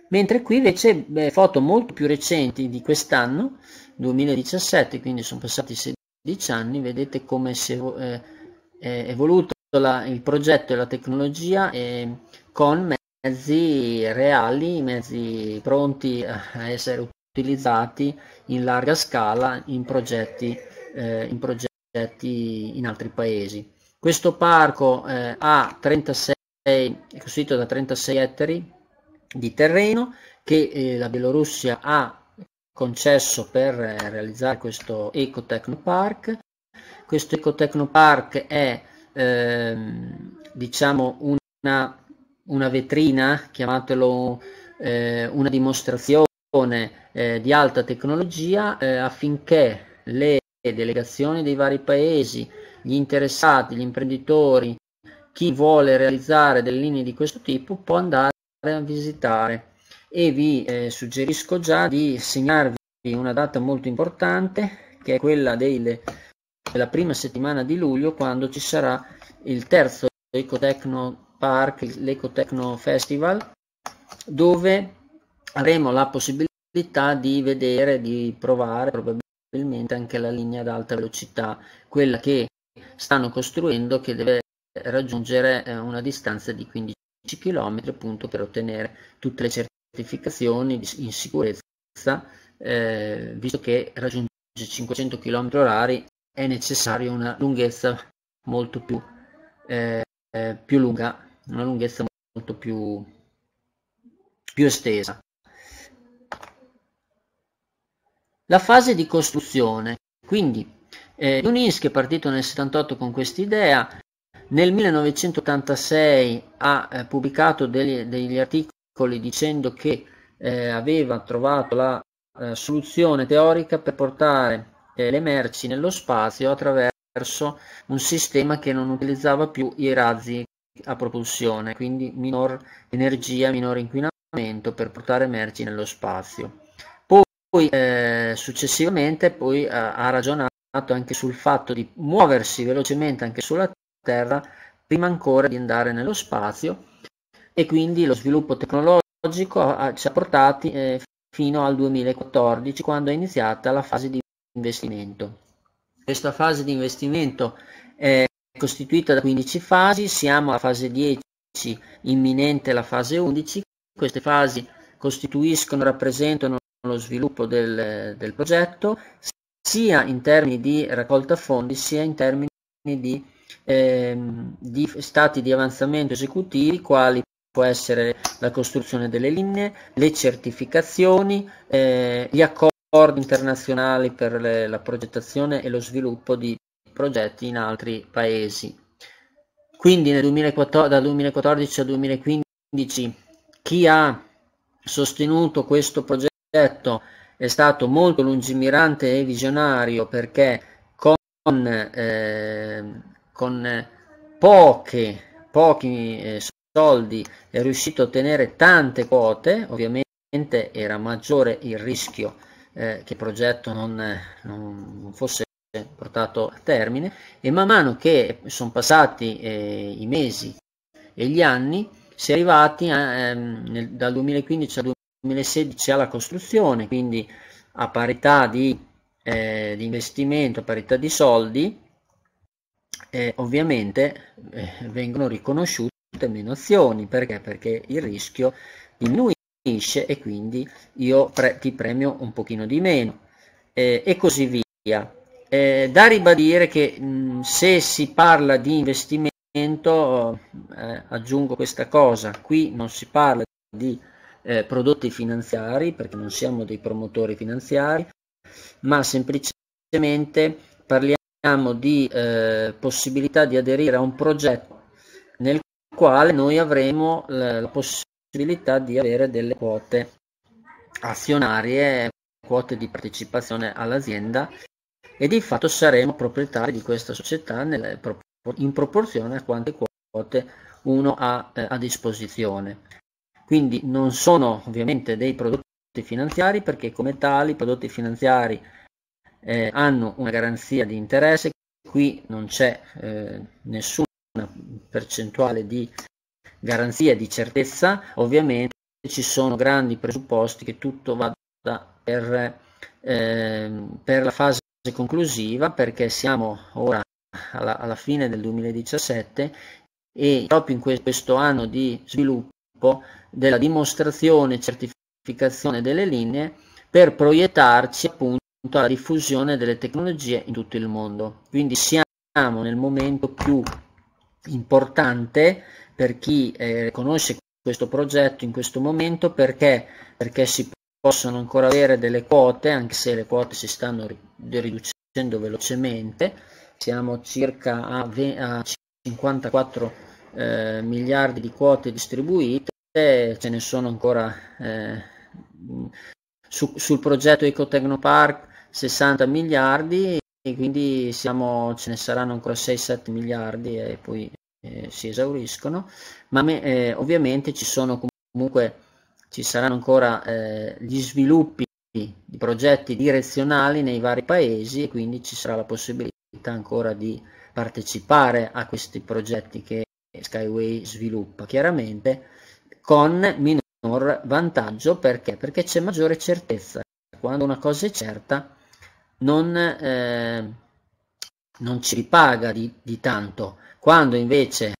Mentre qui invece beh, foto molto più recenti di quest'anno, 2017, quindi sono passati 16 anni, vedete come si eh, è evoluto la, il progetto e la tecnologia eh, con mezzi reali, mezzi pronti a essere utilizzati in larga scala in progetti, eh, in, progetti in altri paesi. Questo parco eh, ha 36, è costituito da 36 ettari di terreno che eh, la Bielorussia ha concesso per eh, realizzare questo ecotecnopark. Questo ecotecnopark è ehm, diciamo una, una, vetrina, chiamatelo eh, una dimostrazione eh, di alta tecnologia eh, affinché le delegazioni dei vari paesi gli interessati, gli imprenditori, chi vuole realizzare delle linee di questo tipo può andare a visitare e vi eh, suggerisco già di segnarvi una data molto importante che è quella del, della prima settimana di luglio quando ci sarà il terzo Ecotecno Park, l'Ecotecno Festival dove avremo la possibilità di vedere, di provare probabilmente anche la linea ad alta velocità, quella che stanno costruendo che deve raggiungere eh, una distanza di 15 km appunto per ottenere tutte le certificazioni in sicurezza eh, visto che raggiunge 500 km orari è necessaria una lunghezza molto più, eh, eh, più lunga una lunghezza molto più, più estesa la fase di costruzione quindi eh, Lunis che è partito nel 78 con quest'idea, nel 1986 ha eh, pubblicato degli, degli, articoli dicendo che eh, aveva trovato la eh, soluzione teorica per portare eh, le merci nello spazio attraverso un sistema che non utilizzava più i razzi a propulsione, quindi minor energia, minor inquinamento per portare merci nello spazio. Poi eh, successivamente poi, ha ragionato anche sul fatto di muoversi velocemente anche sulla Terra prima ancora di andare nello spazio e quindi lo sviluppo tecnologico ci ha portati eh, fino al 2014 quando è iniziata la fase di investimento. Questa fase di investimento è costituita da 15 fasi, siamo alla fase 10, imminente la fase 11, queste fasi costituiscono, rappresentano lo sviluppo del, del progetto, sia in termini di raccolta fondi sia in termini di, ehm, di stati di avanzamento esecutivi quali può essere la costruzione delle linee, le certificazioni, eh, gli accordi internazionali per le, la progettazione e lo sviluppo di progetti in altri paesi. Quindi nel 2014, dal 2014 al 2015 chi ha sostenuto questo progetto è stato molto lungimirante e visionario perché con, eh, con poche, pochi eh, soldi è riuscito a ottenere tante quote, ovviamente era maggiore il rischio eh, che il progetto non, non, fosse portato a termine e man mano che sono passati eh, i mesi e gli anni si è arrivati a, ehm, nel, dal 2015 al 2015 2016 alla costruzione, quindi a parità di, eh, di investimento, a parità di soldi, eh, ovviamente eh, vengono riconosciute meno azioni, perché? Perché il rischio diminuisce e quindi io pre ti premio un pochino di meno eh, e così via. Eh, da ribadire che mh, mm, se si parla di investimento, eh, aggiungo questa cosa, qui non si parla di eh, prodotti finanziari, perché non siamo dei promotori finanziari, ma semplicemente parliamo di eh, possibilità di aderire a un progetto nel quale noi avremo la, la possibilità di avere delle quote azionarie, quote di partecipazione all'azienda e di fatto saremo proprietari di questa società nel, in proporzione a quante quote uno ha eh, a disposizione. Quindi non sono ovviamente dei prodotti finanziari perché come tali i prodotti finanziari eh, hanno una garanzia di interesse, qui non c'è eh, nessuna percentuale di garanzia di certezza, ovviamente ci sono grandi presupposti che tutto vada per, eh, per la fase conclusiva perché siamo ora alla, alla fine del 2017 e proprio in questo anno di sviluppo della dimostrazione e certificazione delle linee per proiettarci appunto alla diffusione delle tecnologie in tutto il mondo. Quindi siamo nel momento più importante per chi eh, conosce questo progetto in questo momento perché, perché si possono ancora avere delle quote, anche se le quote si stanno riducendo velocemente, siamo circa a, 20, a 54 eh, miliardi di quote distribuite, ce ne sono ancora eh, su, sul progetto Ecotecnopark 60 miliardi e quindi siamo, ce ne saranno ancora 6-7 miliardi e poi eh, si esauriscono, ma me, eh, ovviamente ci sono comunque ci saranno ancora eh, gli sviluppi di progetti direzionali nei vari paesi e quindi ci sarà la possibilità ancora di partecipare a questi progetti che Skyway sviluppa chiaramente con minor vantaggio perché? Perché c'è maggiore certezza. Quando una cosa è certa non, eh, non ci ripaga di, di, tanto. Quando invece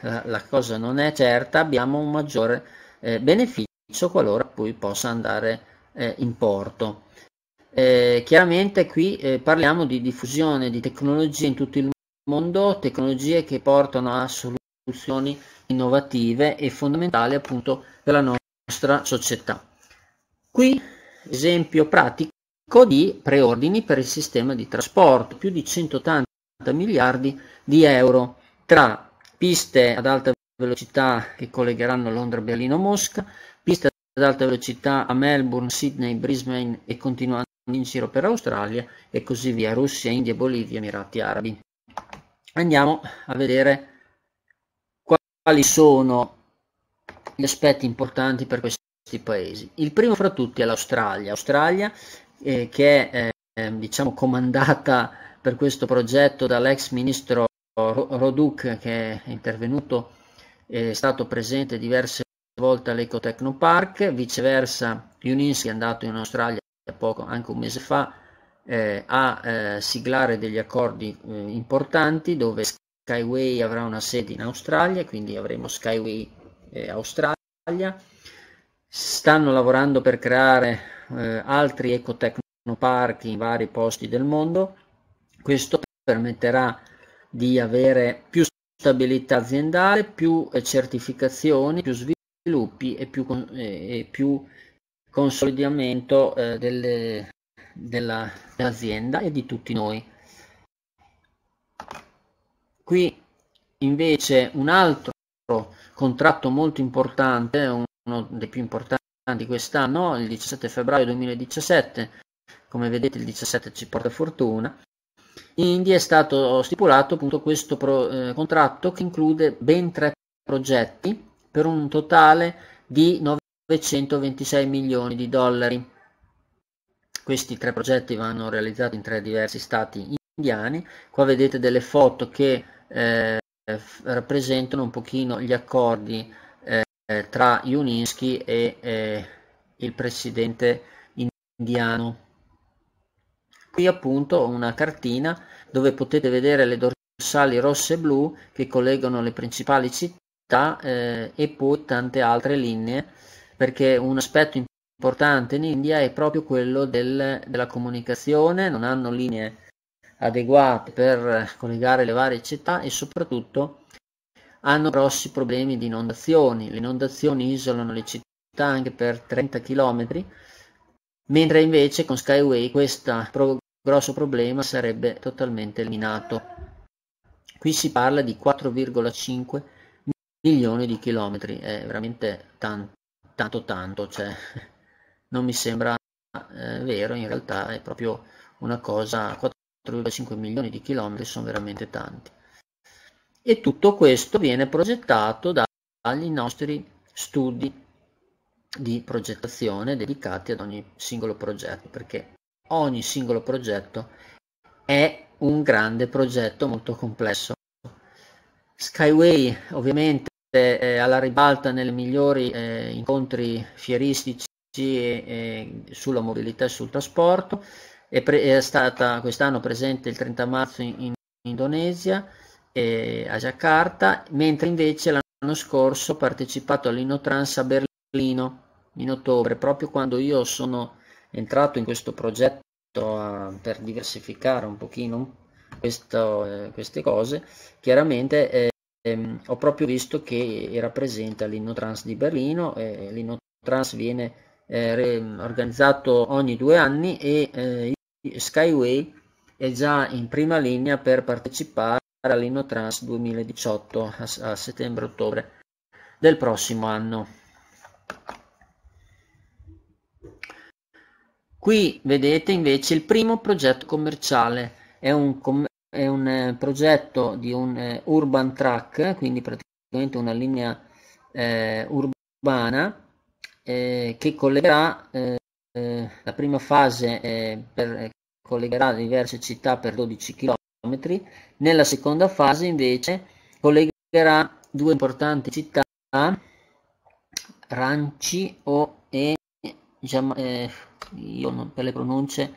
la, la, cosa non è certa abbiamo un maggiore eh, beneficio qualora poi possa andare eh, in porto. Eh, chiaramente qui eh, parliamo di diffusione di tecnologie in tutto il mondo, tecnologie che portano a soluzioni soluzioni innovative e fondamentali appunto per la nostra società. Qui esempio pratico di preordini per il sistema di trasporto, più di 180 miliardi di euro tra piste ad alta velocità che collegheranno Londra, Berlino, Mosca, piste ad alta velocità a Melbourne, Sydney, Brisbane e continuando in giro per Australia e così via, Russia, India, Bolivia, Emirati Arabi. Andiamo a vedere quali sono gli aspetti importanti per questi paesi. Il primo fra tutti è l'Australia, Australia eh, che è eh, diciamo comandata per questo progetto dall'ex ministro Roduc che è intervenuto è stato presente diverse volte all'Ecotechno Park, viceversa Unis che è andato in Australia poco, anche un mese fa eh, a eh, siglare degli accordi eh, importanti dove Skyway avrà una sede in Australia, quindi avremo Skyway eh, Australia. Stanno lavorando per creare eh, altri ecotecnoparchi in vari posti del mondo. Questo permetterà di avere più stabilità aziendale, più eh, certificazioni, più sviluppi e più, eh, e più consolidamento eh, delle, della, dell'azienda e di tutti noi. Qui invece un altro contratto molto importante, uno dei più importanti quest'anno, il 17 febbraio 2017, come vedete il 17 ci porta fortuna, in India è stato stipulato appunto questo pro, eh, contratto che include ben tre progetti per un totale di 926 milioni di dollari. Questi tre progetti vanno realizzati in tre diversi stati indiani. Qua vedete delle foto che eh, rappresentano un pochino gli accordi eh, tra Juninsky e eh, il presidente indiano. Qui appunto una cartina dove potete vedere le dorsali rosse e blu che collegano le principali città eh, e poi tante altre linee perché un aspetto importante in India è proprio quello del, della comunicazione, non hanno linee adeguate per collegare le varie città e soprattutto hanno grossi problemi di inondazioni. Le inondazioni isolano le città anche per 30 km, mentre invece con Skyway questo pro- grosso problema sarebbe totalmente eliminato. Qui si parla di 4,5 milioni di chilometri, è veramente tan- tanto tanto, cioè, non mi sembra eh, vero, in realtà è proprio una cosa, 4,5 milioni di chilometri sono veramente tanti. E tutto questo viene progettato dagli nostri studi di progettazione dedicati ad ogni singolo progetto, perché ogni singolo progetto è un grande progetto molto complesso. Skyway ovviamente è alla ribalta nei migliori eh, incontri fieristici e, e sulla mobilità e sul trasporto, è, pre- è stata quest'anno presente il 30 marzo in, in Indonesia, eh, a Jakarta, mentre invece l'anno scorso ha partecipato all'Inotrans a Berlino in ottobre, proprio quando io sono entrato in questo progetto a, per diversificare un pochino questo, eh, queste cose, chiaramente eh, ehm, ho proprio visto che era presente all'Innotrans di Berlino, eh, l'Innotrans viene eh, re- organizzato ogni due anni e eh, Skyway è già in prima linea per partecipare all'Innotrans 2018 a settembre-ottobre del prossimo anno. Qui vedete invece il primo progetto commerciale, è un, com è un eh, progetto di un eh, urban track, quindi praticamente una linea eh, urbana eh, che collegherà eh, eh, la prima fase per, eh, collegherà diverse città per 12 km, nella seconda fase invece collegherà due importanti città, Ranci o e Jam, eh, io non, per le pronunce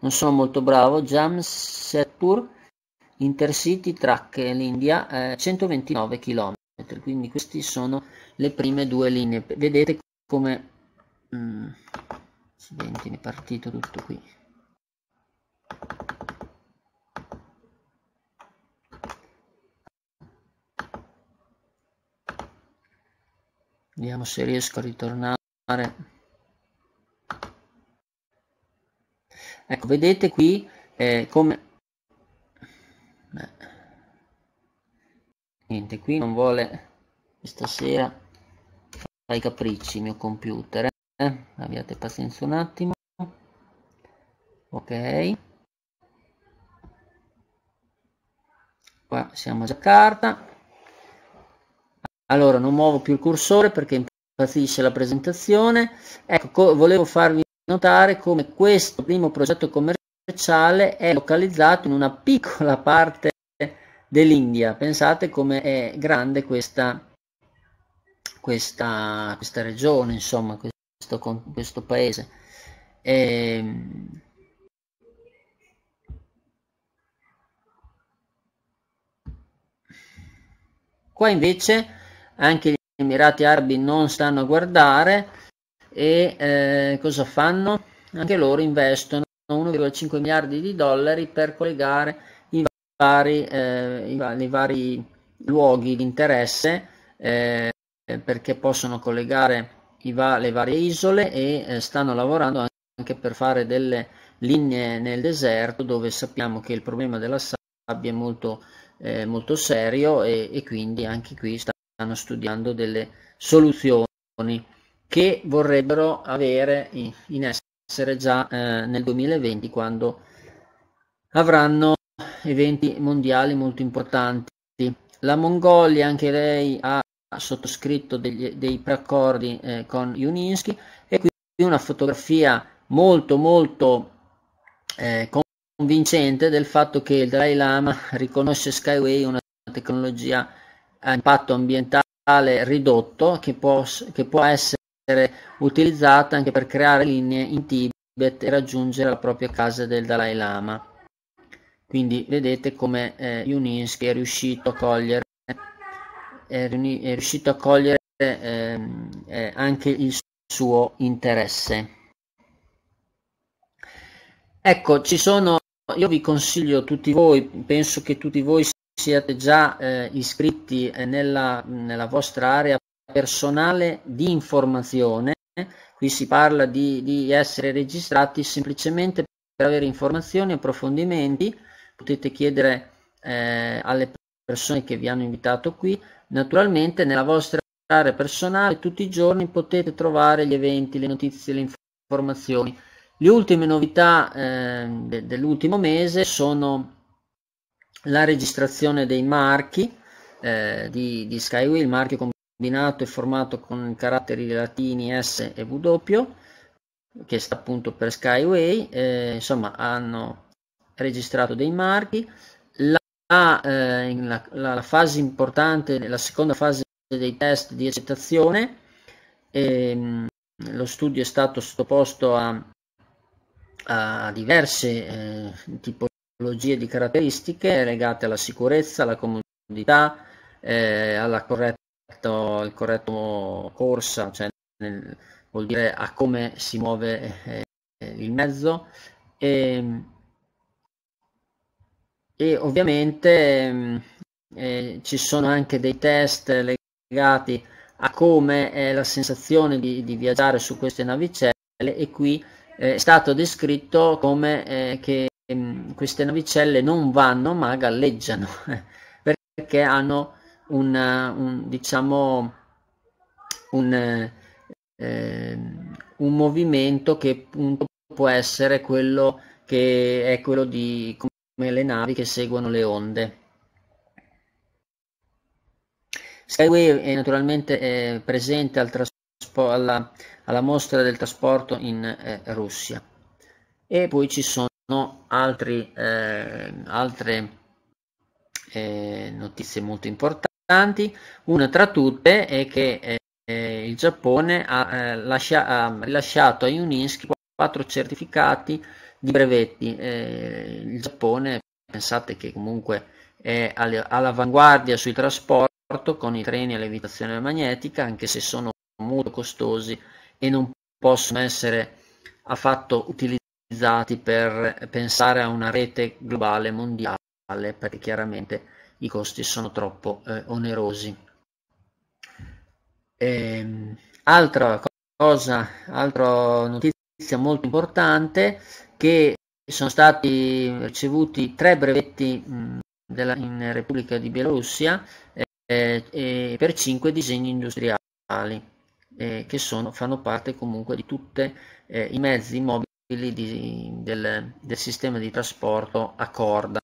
non sono molto bravo, Jamsetpur Intercity Track l'India eh, 129 km, quindi queste sono le prime due linee. Vedete come mh, mm, accidenti è partito tutto qui vediamo se riesco a ritornare ecco vedete qui eh, come Beh. niente qui non vuole stasera fare i capricci il mio computer eh eh, abbiate pazienza un attimo ok qua siamo a Giacarta allora non muovo più il cursore perché impazzisce la presentazione ecco volevo farvi notare come questo primo progetto commerciale è localizzato in una piccola parte dell'India pensate come è grande questa questa, questa regione insomma questo, con questo paese. E, ehm, Qua invece anche gli Emirati Arabi non stanno a guardare e eh, cosa fanno? Anche loro investono 1,5 miliardi di dollari per collegare i vari, eh, i, i vari luoghi di interesse eh, perché possono collegare va- le varie isole e eh, stanno lavorando anche per fare delle linee nel deserto dove sappiamo che il problema della sabbia è molto, eh, molto serio e, e quindi anche qui stanno studiando delle soluzioni che vorrebbero avere in essere già eh, nel 2020 quando avranno eventi mondiali molto importanti. La Mongolia anche lei ha ha sottoscritto degli, dei preaccordi eh, con Juninsky e qui una fotografia molto molto eh, convincente del fatto che il Dalai Lama riconosce Skyway una tecnologia a impatto ambientale ridotto che può, che può essere utilizzata anche per creare linee in Tibet e raggiungere la propria casa del Dalai Lama. Quindi vedete come eh, Juninsky è riuscito a cogliere è, riuscito a cogliere ehm, eh, anche il suo interesse. Ecco, ci sono, io vi consiglio tutti voi, penso che tutti voi siate già eh, iscritti eh, nella, nella, vostra area personale di informazione, qui si parla di, di essere registrati semplicemente per avere informazioni, approfondimenti, potete chiedere eh, alle persone che vi hanno invitato qui Naturalmente nella vostra area personale tutti i giorni potete trovare gli eventi, le notizie, le informazioni. Le ultime novità eh, de- dell'ultimo mese sono la registrazione dei marchi eh, di, di il marchio combinato e formato con caratteri latini S e W, che sta appunto per Skyway, eh, insomma hanno registrato dei marchi, ha ah, eh, la, la, fase importante, la seconda fase dei test di accettazione. E, ehm, lo studio è stato sottoposto a, a diverse eh, tipologie di caratteristiche legate alla sicurezza, alla comodità, eh, alla corretto, al corretto corsa, cioè nel, vuol dire a come si muove eh, il mezzo. E, ehm, e ovviamente mm, eh, ci sono anche dei test legati a come è la sensazione di, di viaggiare su queste navicelle e qui eh, è stato descritto come eh, che mh, mm, queste navicelle non vanno ma galleggiano perché hanno un, uh, un diciamo un, eh, ehm, un movimento che appunto può essere quello che è quello di come le navi che seguono le onde. Skyway è naturalmente eh, presente al alla, alla, mostra del trasporto in eh, Russia e poi ci sono altri, eh, altre eh, notizie molto importanti. Una tra tutte è che eh, il Giappone ha, eh, lascia, ha rilasciato a Unischi quattro certificati di brevetti. Eh, il Giappone, pensate che comunque è all'avanguardia sui trasporti con i treni a levitazione magnetica, anche se sono molto costosi e non possono essere affatto utilizzati per pensare a una rete globale mondiale, perché chiaramente i costi sono troppo eh, onerosi. E, ehm, altra cosa, altra notizia molto importante che sono stati ricevuti tre brevetti mh, della, in Repubblica di Bielorussia eh, eh, per cinque disegni industriali eh, che sono, fanno parte comunque di tutti eh, i mezzi mobili di, del, del, sistema di trasporto a corda.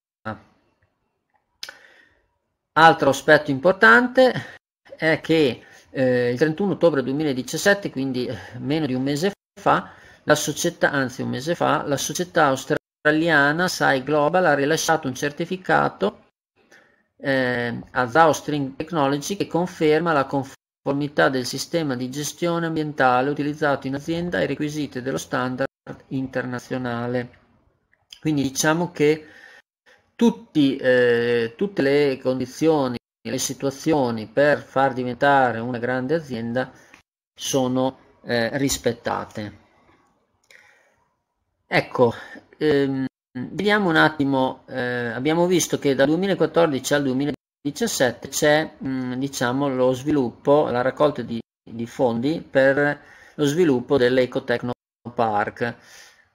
Altro aspetto importante è che eh, il 31 ottobre 2017, quindi eh, meno di un mese fa, la società, anzi un mese fa, la società australiana SAI Global ha rilasciato un certificato eh, ad Austring Technology che conferma la conformità del sistema di gestione ambientale utilizzato in azienda ai requisiti dello standard internazionale. Quindi diciamo che tutti, eh, tutte le condizioni, le situazioni per far diventare una grande azienda sono eh, rispettate. Ecco, ehm, vediamo un attimo, eh, abbiamo visto che dal 2014 al 2017 c'è mh, mm, diciamo, lo sviluppo, la raccolta di, di fondi per lo sviluppo dell'Ecotechno Park.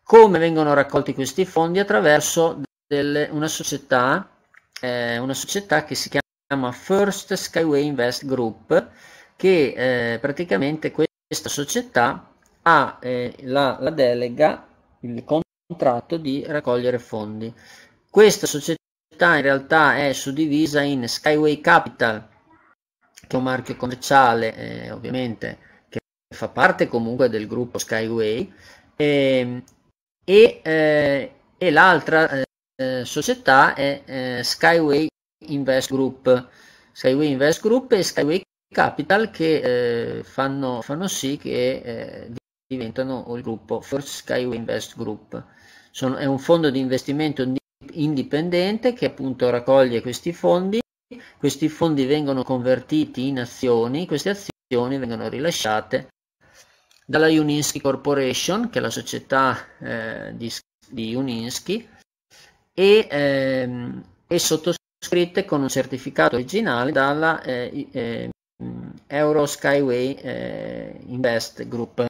Come vengono raccolti questi fondi? Attraverso delle, una, società, eh, una società che si chiama First Skyway Invest Group, che eh, praticamente questa società ha eh, la, la delega il contratto di raccogliere fondi. Questa società in realtà è suddivisa in Skyway Capital, che è un marchio commerciale eh, ovviamente che fa parte comunque del gruppo Skyway, eh, e, eh, e, l'altra eh, società è eh, Skyway Invest Group. Skyway Invest Group e Skyway Capital che eh, fanno, fanno sì che diventano il gruppo First Skyway Invest Group. Sono, è un fondo di investimento indipendente che appunto raccoglie questi fondi, questi fondi vengono convertiti in azioni, queste azioni vengono rilasciate dalla Uninsky Corporation, che è la società eh, di, di, Uninsky, e, ehm, e sottoscritte con un certificato originale dalla eh, eh, Euro Skyway eh, Invest Group,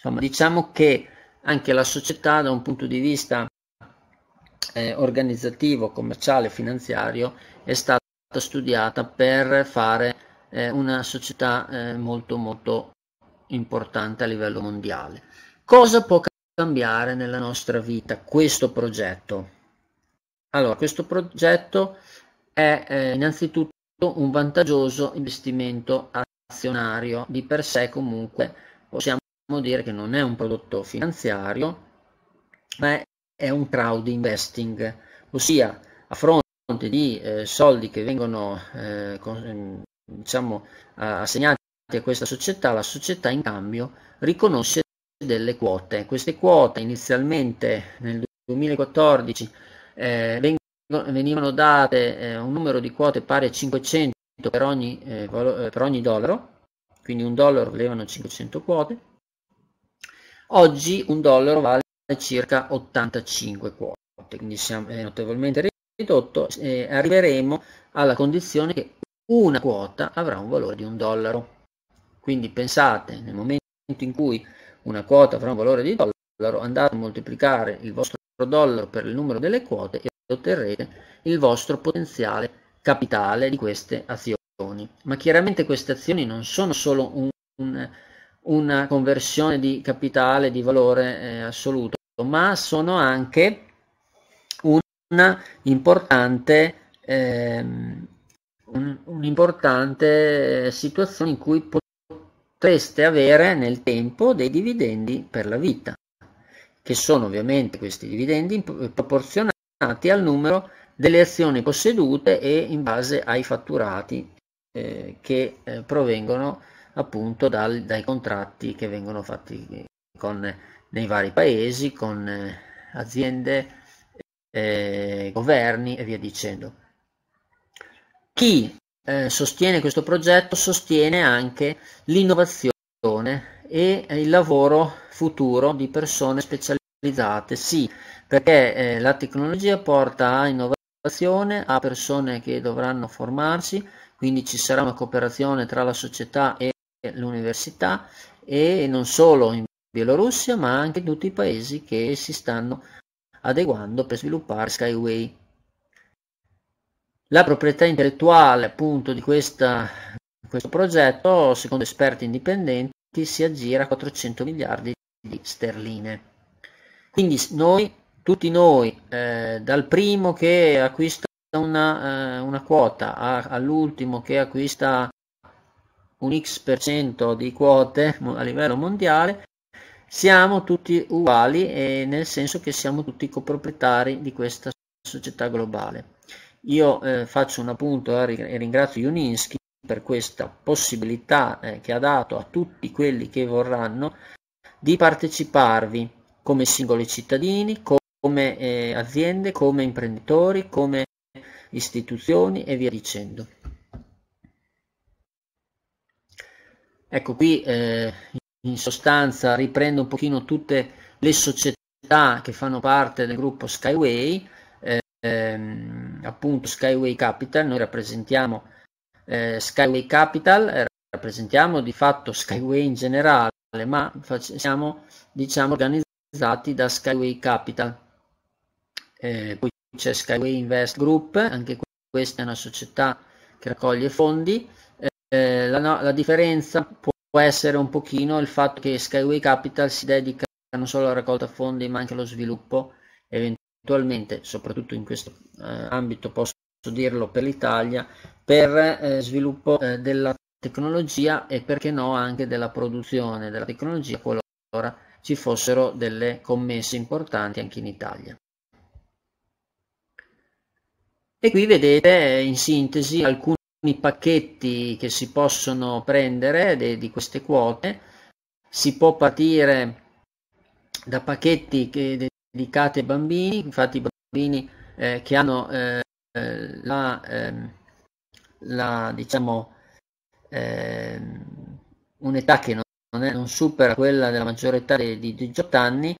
Insomma, diciamo che anche la società da un punto di vista eh, organizzativo, commerciale, finanziario è stata studiata per fare eh, una società eh, molto molto importante a livello mondiale. Cosa può cambiare nella nostra vita questo progetto? Allora, questo progetto è eh, innanzitutto un vantaggioso investimento azionario, di per sé comunque possiamo dire che non è un prodotto finanziario, ma è un crowd investing, ossia a fronte di eh, soldi che vengono eh, con, ehm, diciamo, assegnati a questa società, la società in cambio riconosce delle quote. Queste quote inizialmente nel 2014 eh, venivano date eh, un numero di quote pari a 500 per ogni, eh, eh, per ogni dollaro, quindi un dollaro valevano 500 quote, Oggi un dollaro vale circa 85 quote, quindi siamo notevolmente ridotto e arriveremo alla condizione che una quota avrà un valore di un dollaro. Quindi pensate, nel momento in cui una quota avrà un valore di dollaro, andate a moltiplicare il vostro dollaro per il numero delle quote e otterrete il vostro potenziale capitale di queste azioni. Ma chiaramente queste azioni non sono solo un, un una conversione di capitale di valore eh, assoluto, ma sono anche un importante, ehm, un, un importante situazione in cui potreste avere nel tempo dei dividendi per la vita, che sono ovviamente questi dividendi proporzionati al numero delle azioni possedute e in base ai fatturati eh, che eh, provengono appunto dal, dai contratti che vengono fatti con, nei vari paesi, con eh, aziende, eh, governi e via dicendo. Chi eh, sostiene questo progetto sostiene anche l'innovazione e il lavoro futuro di persone specializzate, sì, perché eh, la tecnologia porta a innovazione, a persone che dovranno formarsi, quindi ci sarà una cooperazione tra la società e l'università e non solo in Bielorussia ma anche in tutti i paesi che si stanno adeguando per sviluppare Skyway. La proprietà intellettuale appunto di questa, questo progetto, secondo esperti indipendenti, si aggira a 400 miliardi di sterline. Quindi noi, tutti noi, eh, dal primo che acquista una, eh, una quota a, all'ultimo che acquista un x% di quote a livello mondiale, siamo tutti uguali e nel senso che siamo tutti coproprietari di questa società globale. Io eh, faccio un appunto e eh, ringrazio Juninsky per questa possibilità eh, che ha dato a tutti quelli che vorranno di parteciparvi come singoli cittadini, come eh, aziende, come imprenditori, come istituzioni e via dicendo. Ecco qui eh, in sostanza riprendo un pochino tutte le società che fanno parte del gruppo Skyway, eh, appunto Skyway Capital, noi rappresentiamo eh, Skyway Capital, eh, rappresentiamo di fatto Skyway in generale, ma siamo diciamo organizzati da Skyway Capital. Eh, poi c'è Skyway Invest Group, anche questa è una società che raccoglie fondi eh, la, no, la, differenza può essere un pochino il fatto che Skyway Capital si dedica non solo alla raccolta fondi ma anche allo sviluppo eventualmente, soprattutto in questo eh, ambito posso dirlo per l'Italia, per eh, sviluppo eh, della tecnologia e perché no anche della produzione della tecnologia qualora ci fossero delle commesse importanti anche in Italia. E qui vedete eh, in sintesi alcuni i pacchetti che si possono prendere de, di queste quote, si può partire da pacchetti che, dedicati ai bambini, infatti i bambini eh, che hanno eh, la, eh, la, diciamo, ehm, un'età che non, non, è, non, supera quella della maggiore età di, di 18 anni,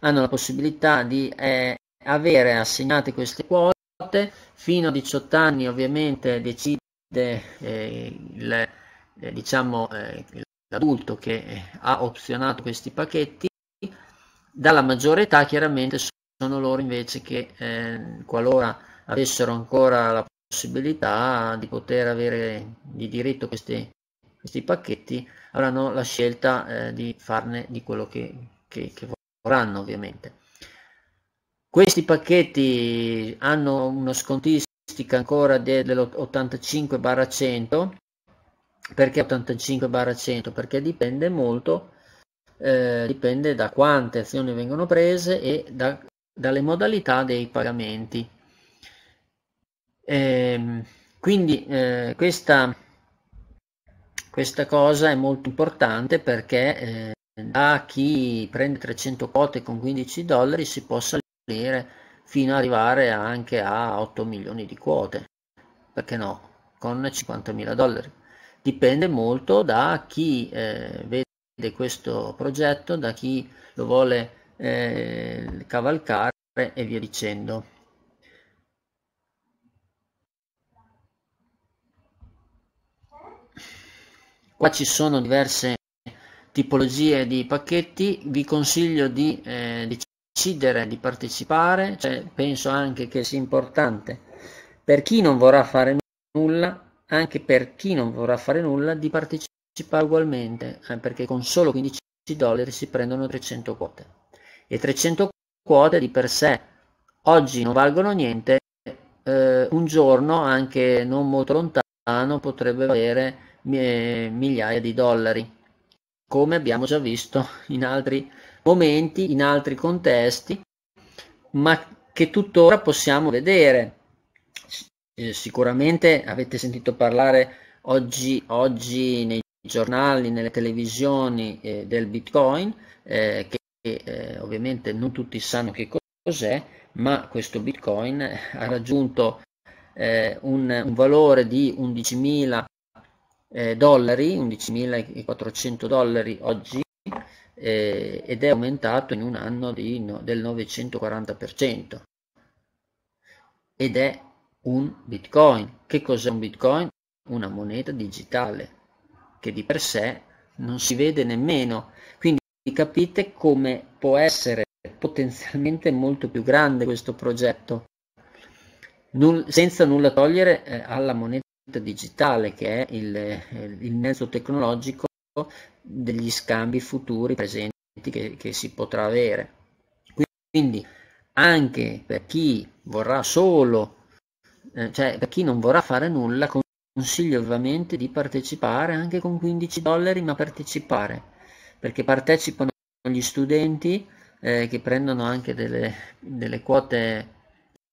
hanno la possibilità di eh, avere assegnate queste quote fino a 18 anni ovviamente decide eh, il, eh, diciamo, eh, l'adulto che eh, ha opzionato questi pacchetti, dalla maggiore età chiaramente sono loro invece che eh, qualora avessero ancora la possibilità di poter avere di diritto questi, questi pacchetti, avranno la scelta eh, di farne di quello che, che, che vorranno ovviamente. Questi pacchetti hanno uno scontissimo ancora dell'85-100 perché 85-100 perché dipende molto eh, dipende da quante azioni vengono prese e da, dalle modalità dei pagamenti e, ehm, quindi eh, questa, questa cosa è molto importante perché eh, da chi prende 300 quote con 15 dollari si possa salire fino ad arrivare anche a 8 milioni di quote, perché no, con 50 mila dollari. Dipende molto da chi eh, vede questo progetto, da chi lo vuole eh, cavalcare e via dicendo. Qua ci sono diverse tipologie di pacchetti, vi consiglio di eh, decidere di partecipare, cioè, penso anche che sia importante per chi non vorrà fare nulla, anche per chi non vorrà fare nulla, di partecipare ugualmente, eh, perché con solo 15 dollari si prendono 300 quote. E 300 quote di per sé oggi non valgono niente, eh, un giorno anche non molto lontano potrebbe valere migliaia di dollari, come abbiamo già visto in altri momenti, in altri contesti, ma che tuttora possiamo vedere. Eh, sicuramente avete sentito parlare oggi, oggi, nei giornali, nelle televisioni eh, del Bitcoin, eh, che eh, ovviamente non tutti sanno che cos'è, ma questo Bitcoin eh, ha raggiunto un, un, valore di 11.000 dollari, 11.400 dollari oggi, eh, ed è aumentato in un anno di, no, del 940% ed è un bitcoin. Che cos'è un bitcoin? Una moneta digitale che di per sé non si vede nemmeno. Quindi capite come può essere potenzialmente molto più grande questo progetto, Null, senza nulla togliere eh, alla moneta digitale che è il, eh, il mezzo tecnologico degli scambi futuri presenti che, che si potrà avere. Quindi anche per chi vorrà solo, eh, cioè per chi non vorrà fare nulla, consiglio ovviamente di partecipare anche con 15 dollari, ma partecipare, perché partecipano gli studenti eh, che prendono anche delle, delle quote,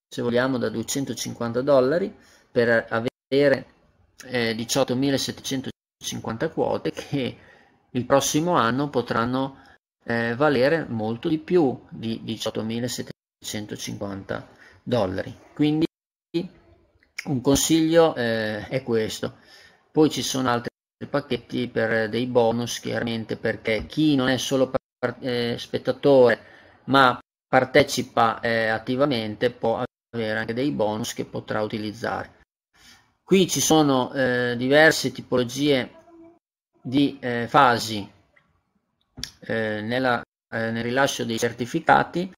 se vogliamo, da 250 dollari per avere eh, 18.750 50 quote che il prossimo anno potranno eh, valere molto di più di 18.750 dollari. Quindi un consiglio eh, è questo. Poi ci sono altri pacchetti per eh, dei bonus, chiaramente perché chi non è solo par- eh, spettatore ma partecipa eh, attivamente può avere anche dei bonus che potrà utilizzare. Qui ci sono eh, diverse tipologie di eh, fasi eh, nella, eh, nel rilascio dei certificati.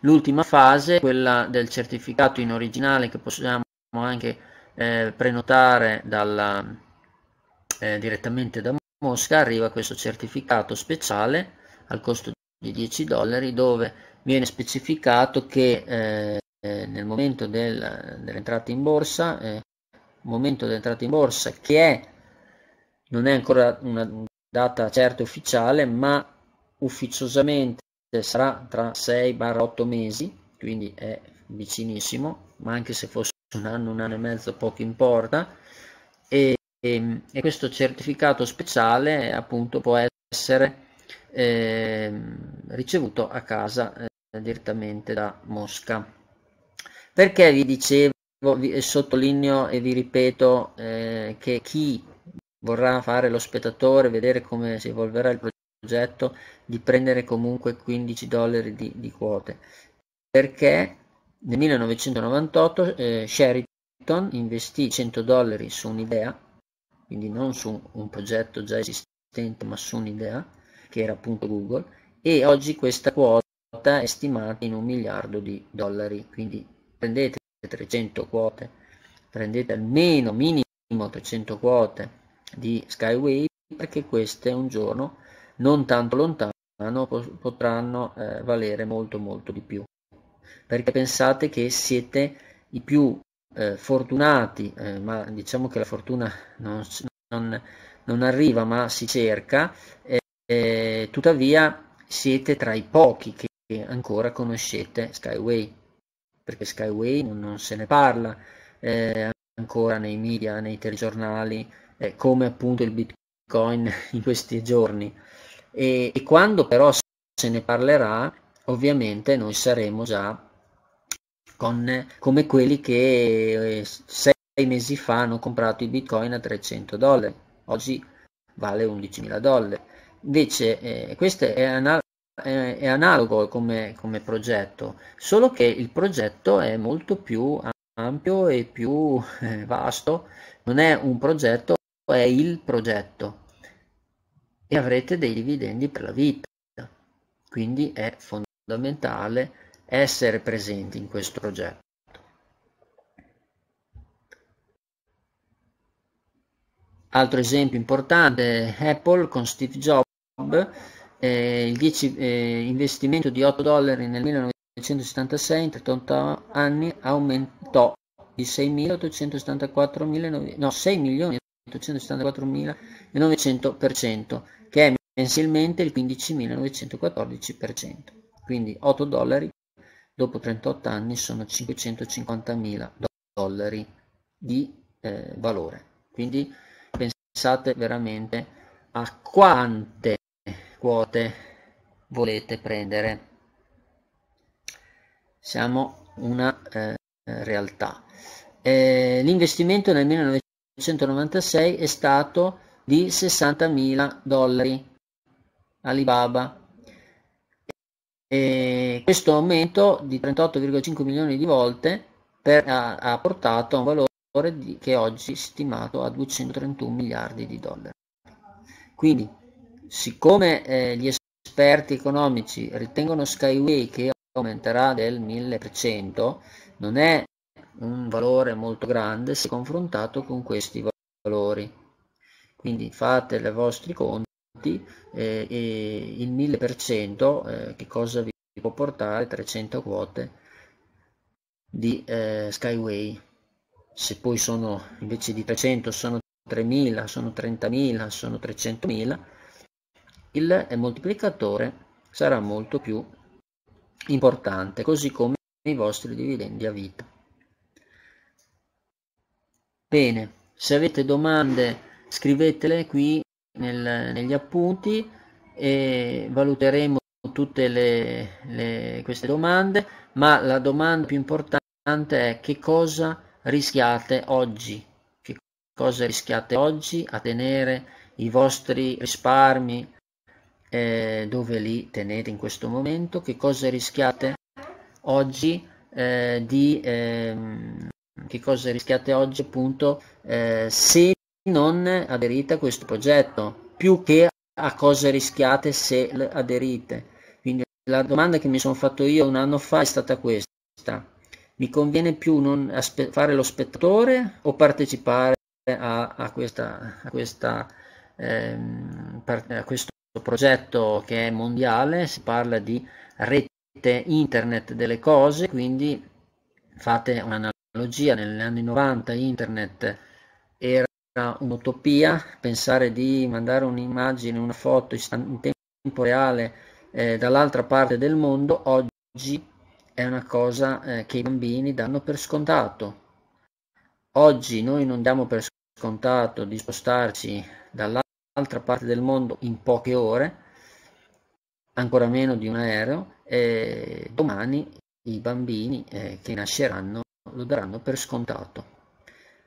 L'ultima fase, quella del certificato in originale che possiamo anche eh, prenotare dalla, direttamente da Mosca, arriva questo certificato speciale al costo di 10 dollari dove viene specificato che eh, nel momento del, dell'entrata in borsa eh, momento dell'entrata in borsa che è, non è ancora una data certa ufficiale, ma ufficiosamente sarà tra 6-8 mesi, quindi è vicinissimo, ma anche se fosse un anno, un anno e mezzo, poco importa. E, e, ehm, e questo certificato speciale appunto può essere eh, ricevuto a casa eh, direttamente da Mosca. Perché vi dicevo eh, sottolineo e vi ripeto eh, che chi vorrà fare lo spettatore, vedere come si evolverà il progetto, di prendere comunque 15 dollari di, di quote, perché nel 1998 eh, Sheraton investì 100 dollari su un'idea, quindi non su un progetto già esistente, ma su un'idea, che era appunto Google, e oggi questa quota è stimata in un miliardo di dollari, quindi prendete 300 quote, prendete almeno minimo 300 quote di Skyway perché queste un giorno non tanto lontano potranno eh, valere molto molto di più perché pensate che siete i più eh, fortunati eh, ma diciamo che la fortuna non, non, non arriva ma si cerca tuttavia siete tra i pochi che ancora conoscete Skyway perché Skyway non se ne parla eh, ancora nei media, nei telegiornali, eh, come appunto il Bitcoin in questi giorni. E, e, quando però se ne parlerà, ovviamente noi saremo già con, come quelli che eh, sei mesi fa hanno comprato i Bitcoin a 300 dollari, oggi vale 11.000 dollari. Invece eh, questa è una, è, è analogo come, come, progetto, solo che il progetto è molto più ampio e più eh, vasto, non è un progetto, è il progetto e avrete dei dividendi per la vita. Quindi è fondamentale essere presenti in questo progetto. Altro esempio importante, Apple con Steve Jobs eh, il 10, eh, investimento di 8 dollari nel 1976 in 38 anni aumentò di 6.874.900 no, 6.874.900% che è mensilmente il 15.914%. Quindi 8 dollari dopo 38 anni sono 550.000 dollari di eh, valore. Quindi pensate veramente a quante quote volete prendere siamo una eh, realtà eh, l'investimento nel 1996 è stato di 60.000 dollari Alibaba e questo aumento di 38,5 milioni di volte per, ha, ha, portato a un valore di, che oggi è stimato a 231 miliardi di dollari quindi Siccome eh, gli esperti economici ritengono Skyway che aumenterà del 1000%, non è un valore molto grande se confrontato con questi valori. Quindi fate i vostri conti eh, e il 1000% eh, che cosa vi può portare 300 quote di eh, Skyway. Se poi sono invece di 300 sono 3000, sono 30.000, sono 300.000 il moltiplicatore sarà molto più importante, così come i vostri dividendi a vita. Bene, se avete domande scrivetele qui nel, negli appunti e valuteremo tutte le, le, queste domande, ma la domanda più importante è che cosa rischiate oggi? Che cosa rischiate oggi a tenere i vostri risparmi eh, dove li tenete in questo momento, che cosa rischiate oggi eh, di ehm, che cosa rischiate oggi appunto eh, se non aderite a questo progetto, più che a cosa rischiate se aderite. Quindi la domanda che mi sono fatto io un anno fa è stata questa. Mi conviene più non fare lo spettatore o partecipare a, a, questa, a, questa, ehm, part a questo progetto che è mondiale, si parla di rete internet delle cose, quindi fate un'analogia, negli anni 90 internet era un'utopia, pensare di mandare un'immagine, una foto in tempo reale eh, dall'altra parte del mondo, oggi è una cosa eh, che i bambini danno per scontato. Oggi noi non diamo per scontato di spostarci dall'altra altra parte del mondo in poche ore, ancora meno di un aereo, e domani i bambini eh, che nasceranno lo daranno per scontato.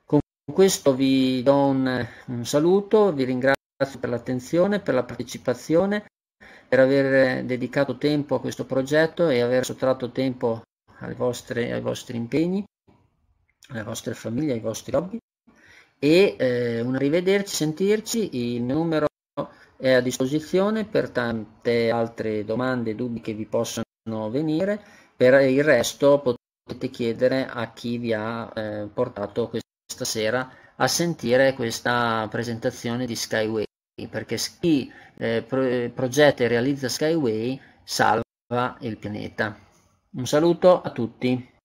Con questo vi do un, un saluto, vi ringrazio per l'attenzione, per la partecipazione, per aver dedicato tempo a questo progetto e aver sottratto tempo vostre, ai vostri impegni, alle vostre famiglie, ai vostri hobby e eh, un arrivederci, sentirci, il numero è a disposizione per tante altre domande e dubbi che vi possono venire, per il resto potete chiedere a chi vi ha eh, portato questa sera a sentire questa presentazione di Skyway, perché chi eh, pro- progetta e realizza Skyway salva il pianeta. Un saluto a tutti.